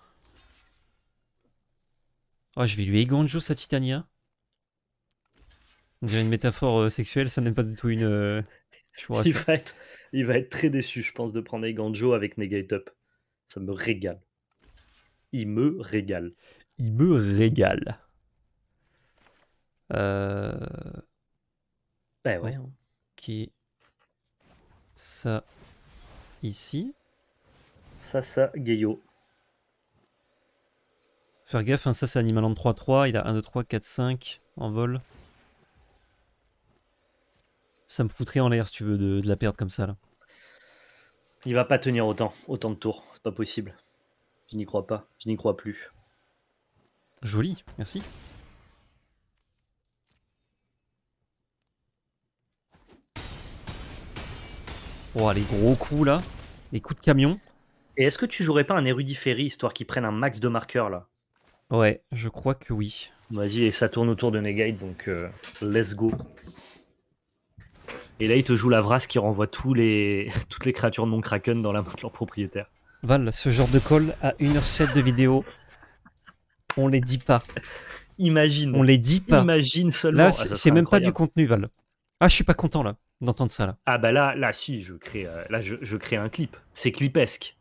Oh, je vais lui égonjo sa Titania. On dirait une métaphore euh, sexuelle, ça n'est pas du tout une. Euh, il, va être, très déçu, je pense, de prendre Eganjo avec Negate Up. Ça me régale. Il me régale. Il me régale. Euh, Ben ouais. qui hein. ça ici ça, Gayo. Faire gaffe, hein, ça c'est Animal en 3-3, il a 1, 2, 3, 4, 5 en vol. Ça me foutrait en l'air si tu veux de, la perdre comme ça là. Il va pas tenir autant, autant de tours, c'est pas possible. Je n'y crois pas, je n'y crois plus. Joli, merci. Oh les gros coups là, les coups de camion. Et est-ce que tu jouerais pas un érudit histoire qui prenne un max de marqueurs là Ouais, je crois que oui. Vas-y, et ça tourne autour de Negate, donc euh, let's go. Et là, il te joue la vrasse qui renvoie tous les... toutes les créatures non kraken dans la main de leur propriétaire. Val, ce genre de call à 1h07 de vidéo, on les dit pas. Imagine. On les dit pas. Imagine seulement. Là, ah, c'est même pas du contenu, Val. Ah, je suis pas content là d'entendre ça là. Ah bah là, là si, je crée, euh, là je, je crée un clip. C'est clipesque.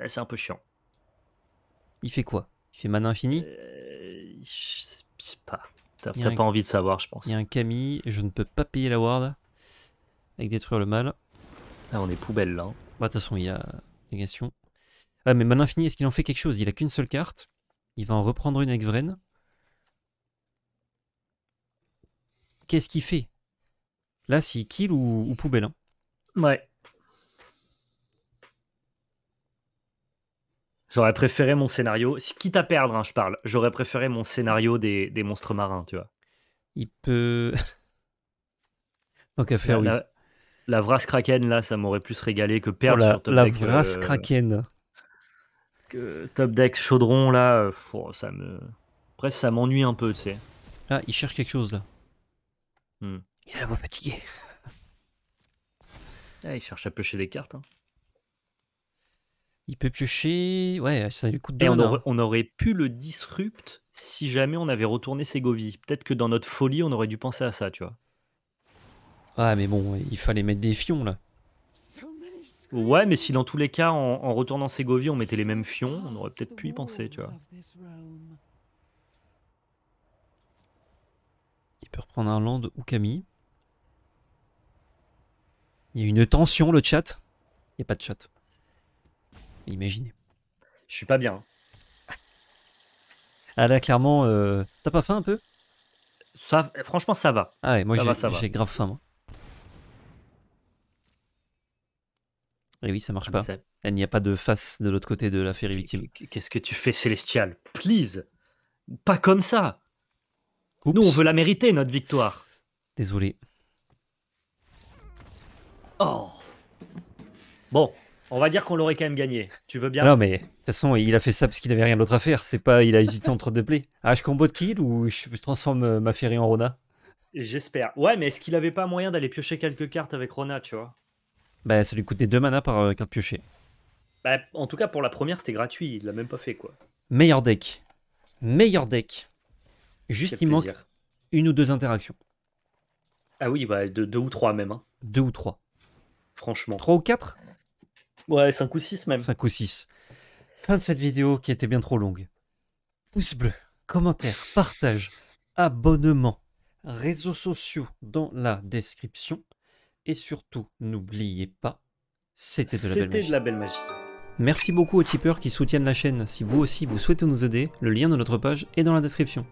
Eh, c'est un peu chiant. Il fait quoi Il fait Mana infini euh, Je sais pas. T'as pas envie de savoir, je pense. Il y a un Camille, je ne peux pas payer la ward avec détruire le mal. Là, ah, on est poubelle là. Hein. Bah, de toute façon, il y a négation. Ah, mais Man Infini, est-ce qu'il en fait quelque chose Il a qu'une seule carte. Il va en reprendre une avec Vren. Qu'est-ce qu'il fait Là, s'il kill ou, poubelle hein Ouais. J'aurais préféré mon scénario, quitte à perdre, hein, je parle, j'aurais préféré mon scénario des, des, monstres marins, tu vois. Il peut. donc à faire, la, oui. La, Kraken, là, ça m'aurait plus régalé que perdre oh, la, sur Top Deck. La euh, Vras Kraken. Que Top Deck Chaudron, là, oh, ça me. Après, ça m'ennuie un peu, tu sais. Là, ah, il cherche quelque chose, là. Hmm. Il a la voix fatiguée. Ah, il cherche à pêcher des cartes. Hein. Il peut piocher. Ouais, ça lui coûte deux. Et on, on, aurait pu le disrupt si jamais on avait retourné Ségovie. Peut-être que dans notre folie, on aurait dû penser à ça, tu vois. Ah, mais bon, il fallait mettre des fions là. Ouais, mais si dans tous les cas, en, en retournant Ségovie, on mettait les mêmes fions, on aurait peut-être pu y penser, tu vois. Il peut reprendre un land ou Camille. Il y a une tension, le chat. Il n'y a pas de chat. Imaginez. Je suis pas bien. Ah là, clairement, euh, t'as pas faim un peu ça, Franchement, ça va. Ah ouais, moi j'ai grave faim. Moi. Et eh oui, ça marche ah, pas. Il n'y a pas de face de l'autre côté de la ferry victime. Qu'est-ce que tu fais, Célestial Please Pas comme ça Nous, on veut la mériter, notre victoire. Désolé. Oh Bon, on va dire qu'on l'aurait quand même gagné. Tu veux bien Non, mais de toute façon, il a fait ça parce qu'il n'avait rien d'autre à faire. C'est pas, il a hésité entre deux plaies. Ah, je combo de kill ou je transforme euh, ma Ferry en Rona J'espère. Ouais, mais est-ce qu'il n'avait pas moyen d'aller piocher quelques cartes avec Rona, tu vois Bah, ça lui coûtait deux mana par euh, carte piochée. Bah, en tout cas, pour la première, c'était gratuit. Il l'a même pas fait, quoi. Meilleur deck. Meilleur deck. Juste, il manque une ou deux interactions. Ah oui, bah, deux, ou trois même. Hein. Deux ou trois. Franchement. Trois ou quatre Ouais, 5 ou 6 même. 5 ou 6. Fin de cette vidéo qui était bien trop longue. Pouce bleu, commentaire, partage, abonnement, réseaux sociaux dans la description. Et surtout, n'oubliez pas, c'était de, la belle, de la belle magie. Merci beaucoup aux tipeurs qui soutiennent la chaîne. Si vous aussi vous souhaitez nous aider, le lien de notre page est dans la description.